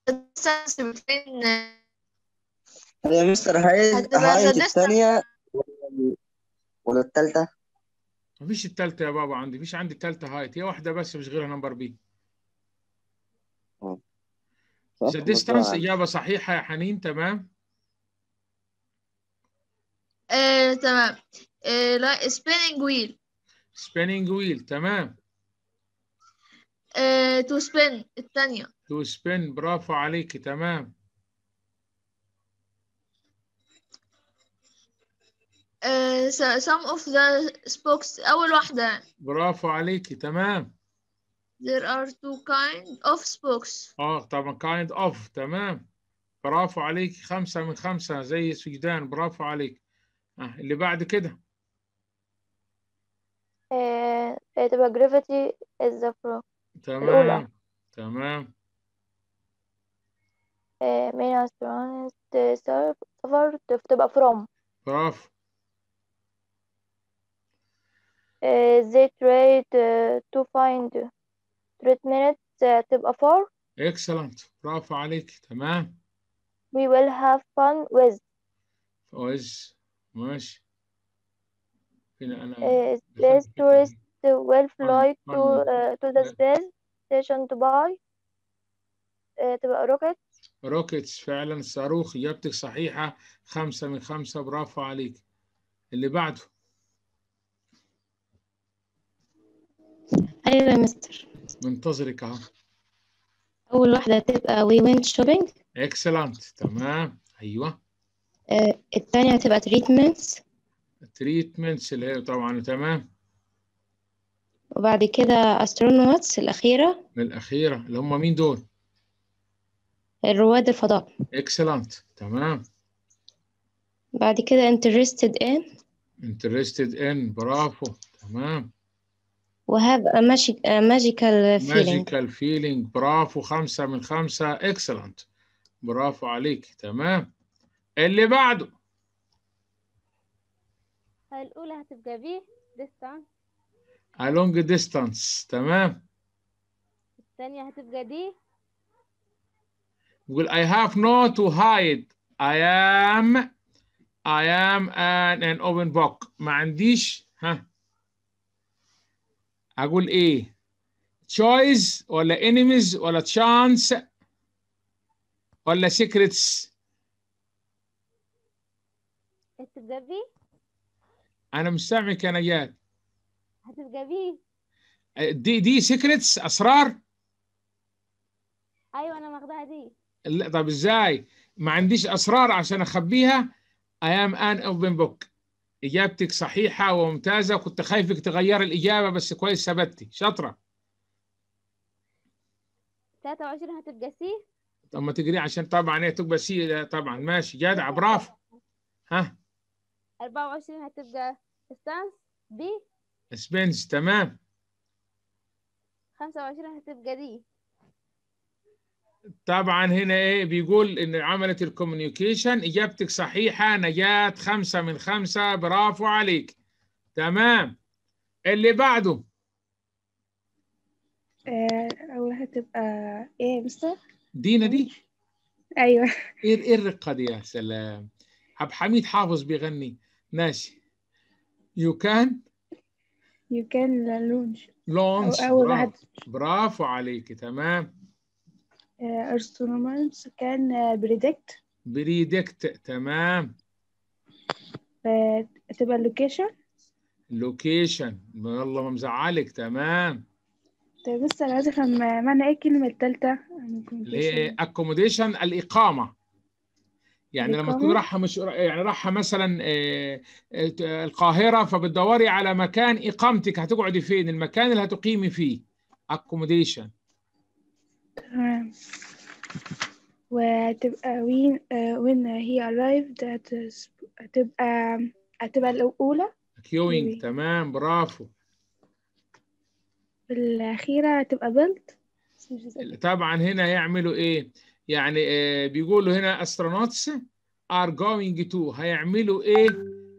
distance يا مستر هايد هايد الثانية ولا- الثالثة؟ ما فيش الثالثة يا بابا عندي فيش عندي الثالثة هايت هي واحدة بس مش غيرها نمبر بي صح؟ ذا ديستانس إجابة صحيحة يا حنين تمام آه، تمام لا spinning wheel سبيننج ويل تمام آه، تو سبين الثانية تو سبين برافو عليكي تمام آه، some of the spokes أول واحدة برافو عليكي تمام There are two kind of spokes اه طبعا kind of تمام برافو عليكي خمسة من خمسة زي سجدان برافو عليك آه اللي بعد كده uh, آه، the gravity is the flow تمام تمام مين restaurants serve serve تبقى from برافو they tried to find treatment تبقى for excellent برافو عليك تمام we will have fun with with ماشي هنا انا this tourist will fly to uh, to the space station to buy uh, تبقى rocket rockets فعلا صاروخ إجابتك صحيحة خمسة من خمسة برافو عليك اللي بعده أيوة يا مستر منتظرك أهو أول واحدة تبقى وي وينت شوبينج اكسلنت تمام أيوة آه، الثانية هتبقى تريتمنتس تريتمنتس اللي هي طبعا تمام وبعد كده أسترونوتس الأخيرة الأخيرة اللي هم مين دول؟ الرواد الفضاء اكسلنت تمام بعد كده interested in interested in برافو تمام وهاف ماجيكال فيلينج ماجيكال فيلينج برافو خمسة من خمسة اكسلنت برافو عليك تمام اللي بعده الأولى هتبقى بيه this time A long distance تمام الثانية هتبقى دي بقول I have no to hide I am I am an, an open book ما عنديش ها أقول إيه choice ولا enemies ولا chance ولا secrets أنت دي أنا مش سامعك يا نجاد هتبقى بي آه، دي دي سيكريتس اسرار ايوه انا واخداها دي لا طب ازاي ما عنديش اسرار عشان اخبيها اي ام ان اوبن بوك اجابتك صحيحه وممتازه كنت خايفك تغير الاجابه بس كويس ثبتي شاطره 23 هتبقى سي طب ما تجري عشان طبعا هي تبقى سي طبعا ماشي جدع برافو ها 24 هتبقى ستانس بي سبنج تمام 25 هتبقى دي طبعا هنا ايه بيقول ان عملت الكوميونيكيشن اجابتك صحيحه نجات خمسه من خمسه برافو عليك تمام اللي بعده آه اولها تبقى ايه مستر دينا دي ايوه ايه, إيه الرقه دي يا سلام عبد حميد حافظ بيغني ماشي يو كان You can launch. launch. أو أول برافو. برافو عليك تمام. Uh, astronomers can آه، predict. Predict تمام آه، تبقى location. Location. يلا ما مزعلك تمام طيب بس انا عايز افهم معنى ايه الكلمه الثالثه يعني accommodation الاقامه يعني لما تقول راحه مش يعني راحه مثلا آه، آه، القاهره فبتدوري على مكان اقامتك هتقعدي فين المكان اللي هتقيمي فيه accommodation تمام وتبقى وين وين آه، هي arrived هتبقى هتبقى الاولى كيوينج تمام برافو الأخيرة هتبقى built طبعا هنا يعملوا ايه يعني آه، بيقولوا هنا astronauts are going to هيعملوا ايه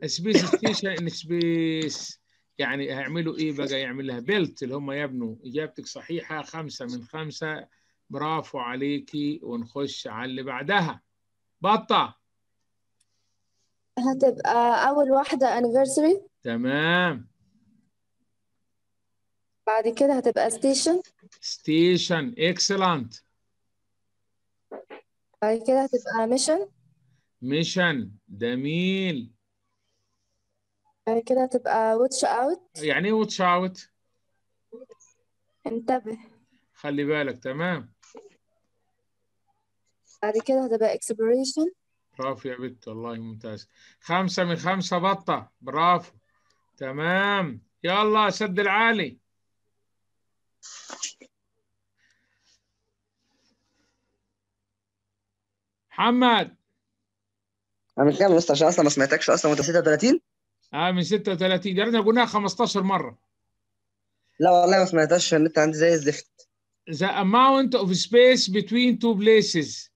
سبيس ستيشن ان سبيس يعني هيعملوا ايه بقى يعمل لها بيلت اللي هم يبنوا اجابتك صحيحه خمسه من خمسه برافو عليكي ونخش على اللي بعدها بطه هتبقى اول واحده anniversary تمام بعد كده هتبقى ستيشن ستيشن اكسلنت بعد كده هتبقى ميشن ميشن جميل بعد كده هتبقى واتش اوت يعني ايه واتش اوت؟ انتبه خلي بالك تمام بعد كده هتبقى اكسبريشن برافو يا بت والله ممتاز خمسة من خمسة بطة برافو تمام يلا سد العالي محمد انا كام يا عشان اصلا ما سمعتكش اصلا وانت 36 اه من 36 ده احنا قلناها 15 مره لا والله ما سمعتهاش النت عندي زي الزفت The amount of space between two places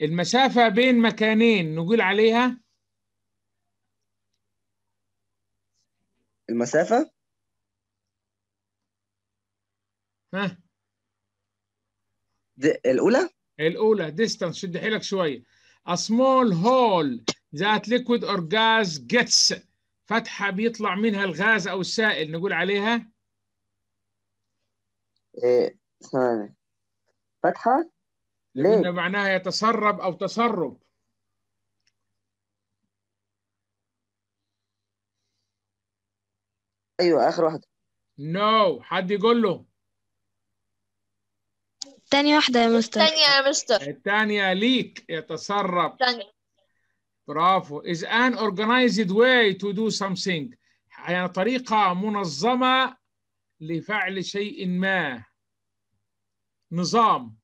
المسافة بين مكانين نقول عليها المسافة ها الأولى الاولى ديستانس شد حيلك شويه a small hole ذات liquid or gas gets فتحه بيطلع منها الغاز او السائل نقول عليها ايه فتحه ليه معناها يتسرب او تسرب ايوه اخر واحده نو no. حد يقول له الثانية واحدة يا مستر الثانية يا مستر الثانية ليك يتسرب الثانية برافو is an organized way to do something يعني طريقة منظمة لفعل شيء ما نظام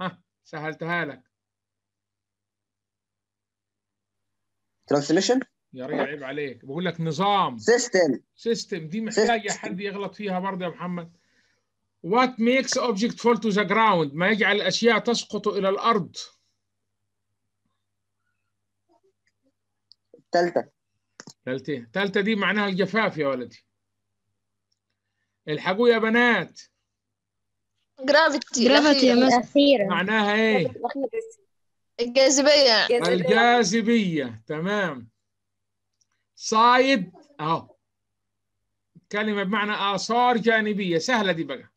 ها سهلتها لك ترانسليشن يا ريت عيب عليك بقول لك نظام سيستم سيستم دي محتاجة حد يغلط فيها برضه يا محمد What makes object fall to the ground ما يجعل الأشياء تسقط إلى الأرض الثالثة ثالثة الثالثة دي معناها الجفاف يا ولدي الحقوا يا بنات جرافيتي جرافيتي يا معناها إيه؟ الجاذبية الجاذبية تمام صايد أهو كلمة بمعنى آثار جانبية سهلة دي بقى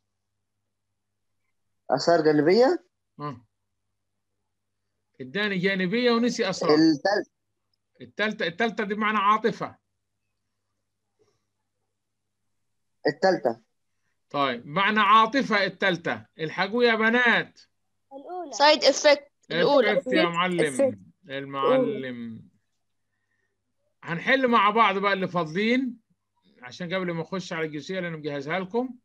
اثار جانبيه اداني آه. جانبيه ونسي اسرار الثالثه الثالثه الثالثه دي بمعنى عاطفه الثالثه طيب معنى عاطفه الثالثه الحقوا يا بنات الاولى سايد افكت الاولى يا معلم المعلم هنحل مع بعض بقى اللي فاضلين عشان قبل ما اخش على الجزئيه اللي انا مجهزها لكم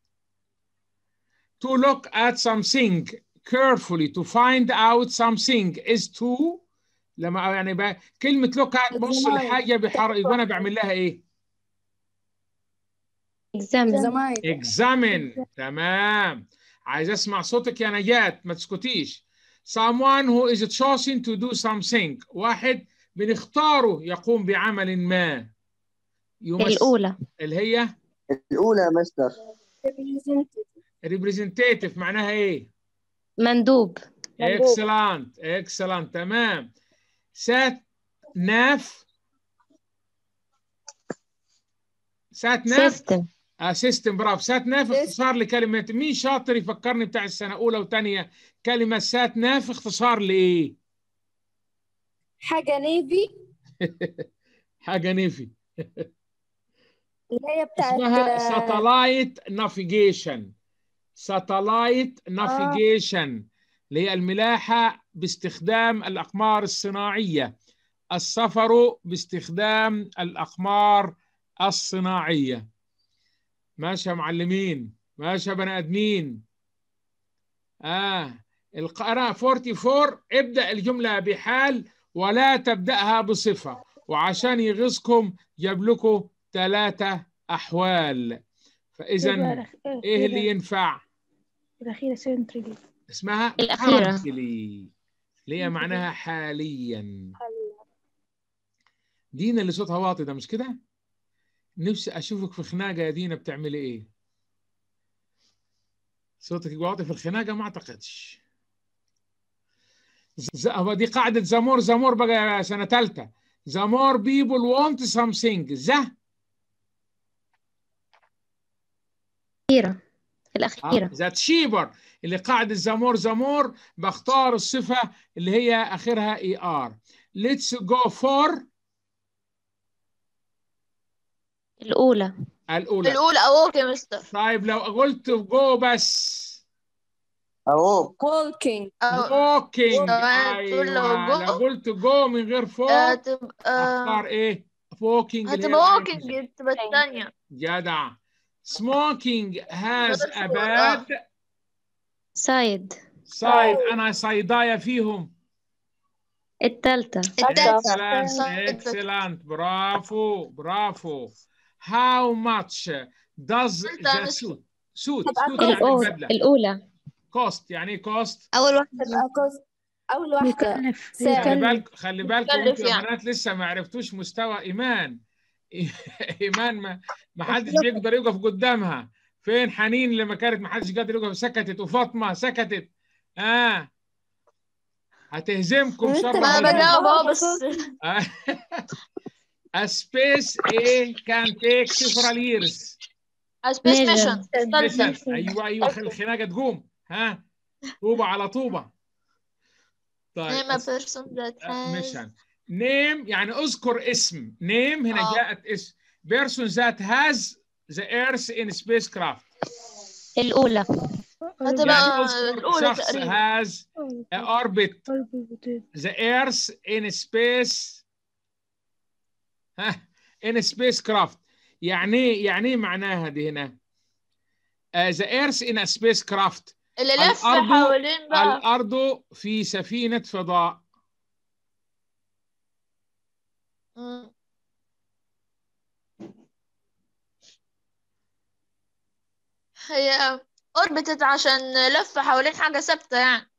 to look at something carefully to find out something is to لما يعني بقى كلمة look at بص الحاجة بحر وأنا بعمل لها إيه؟ examine examine تمام عايز أسمع صوتك يا نجات ما تسكتيش someone who is chosen to do something واحد بنختاره يقوم بعمل ما يمس... الأولى اللي هي الأولى يا مستر ريبريزنتيتيف معناها ايه؟ مندوب اكسلانت اكسلانت تمام سات ناف سات ناف سيستم آه سيستم برافو سات ناف اختصار لكلمة مين شاطر يفكرني بتاع السنة أولى وثانية كلمة سات ناف اختصار لإيه؟ حاجة نيفي حاجة نيفي اللي هي بتاعت اسمها ساتلايت آه، نافيجيشن ساتلايت آه. نافيجيشن اللي هي الملاحة باستخدام الأقمار الصناعية السفر باستخدام الأقمار الصناعية ماشي يا معلمين ماشي يا بني آدمين آه القراءة 44 ابدأ الجملة بحال ولا تبدأها بصفة وعشان يغيظكم جاب لكم ثلاثة أحوال فإذا إيه, إيه،, إيه, إيه اللي ينفع؟ الأخيرة سنتريلي اسمها الأخيرة اللي هي mm-hmm. معناها حاليا دينا اللي صوتها واطي ده مش كده؟ نفسي أشوفك في خناقة يا دينا بتعملي إيه؟ صوتك واطي في الخناقة ما أعتقدش هو دي قاعدة زامور زامور بقى سنة ثالثة زامور بيبول وونت سامثينج ذا كثيرة الأخيرة آه، ذات شيبر اللي قاعدة زامور زامور بختار الصفة اللي هي آخرها اي e ار let's go for الأولى الأولى الأولى أوك يا مستر طيب لو قلت جو بس أوك walking walking أيوة لو قلت جو من غير فوق آه، آه. أختار إيه؟ فوكينج هتبقى walking تبقى الثانية جدع smoking has a bad side side أنا صيدايا فيهم الثالثة الثالثة excellent برافو برافو how much does the suit suit يعني الأولى الأولى cost يعني ايه cost أول واحدة آه، cost أول واحدة خلي بالك خلي بالكم انتوا يعني. لسه ما عرفتوش مستوى إيمان ايمان ما ما حدش بيقدر يقف قدامها فين حنين لما كانت ما حدش قادر يقف سكتت وفاطمه سكتت اه هتهزمكم شر انا بجاوب بس آه. A space A can take several years. A space mission. ايوه ايوه الخناقه تقوم ها طوبه على طوبه طيب ميشن نيم يعني اذكر اسم نيم هنا آه. جاءت اسم بيرسون ذات هاز ذا ايرث ان سبيس كرافت الاولى هتبقى يعني الاولى شخص هاز اوربت ذا ايرث ان سبيس ها ان سبيس كرافت يعني إيه؟ يعني إيه معناها دي هنا ذا ايرث ان سبيس كرافت اللي لف حوالين بقى الارض في سفينه فضاء هي اوربتت عشان لف حوالين حاجة ثابتة يعني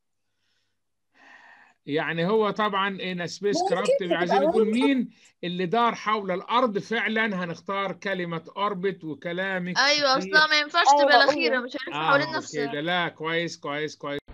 يعني هو طبعا ان سبيس كرافت عايزين نقول مين اللي دار حول الارض فعلا هنختار كلمه اوربت وكلامك ايوه اصلا ما ينفعش تبقى الاخيره مش هينفع آه، حوالين نفسها كده لا كويس كويس كويس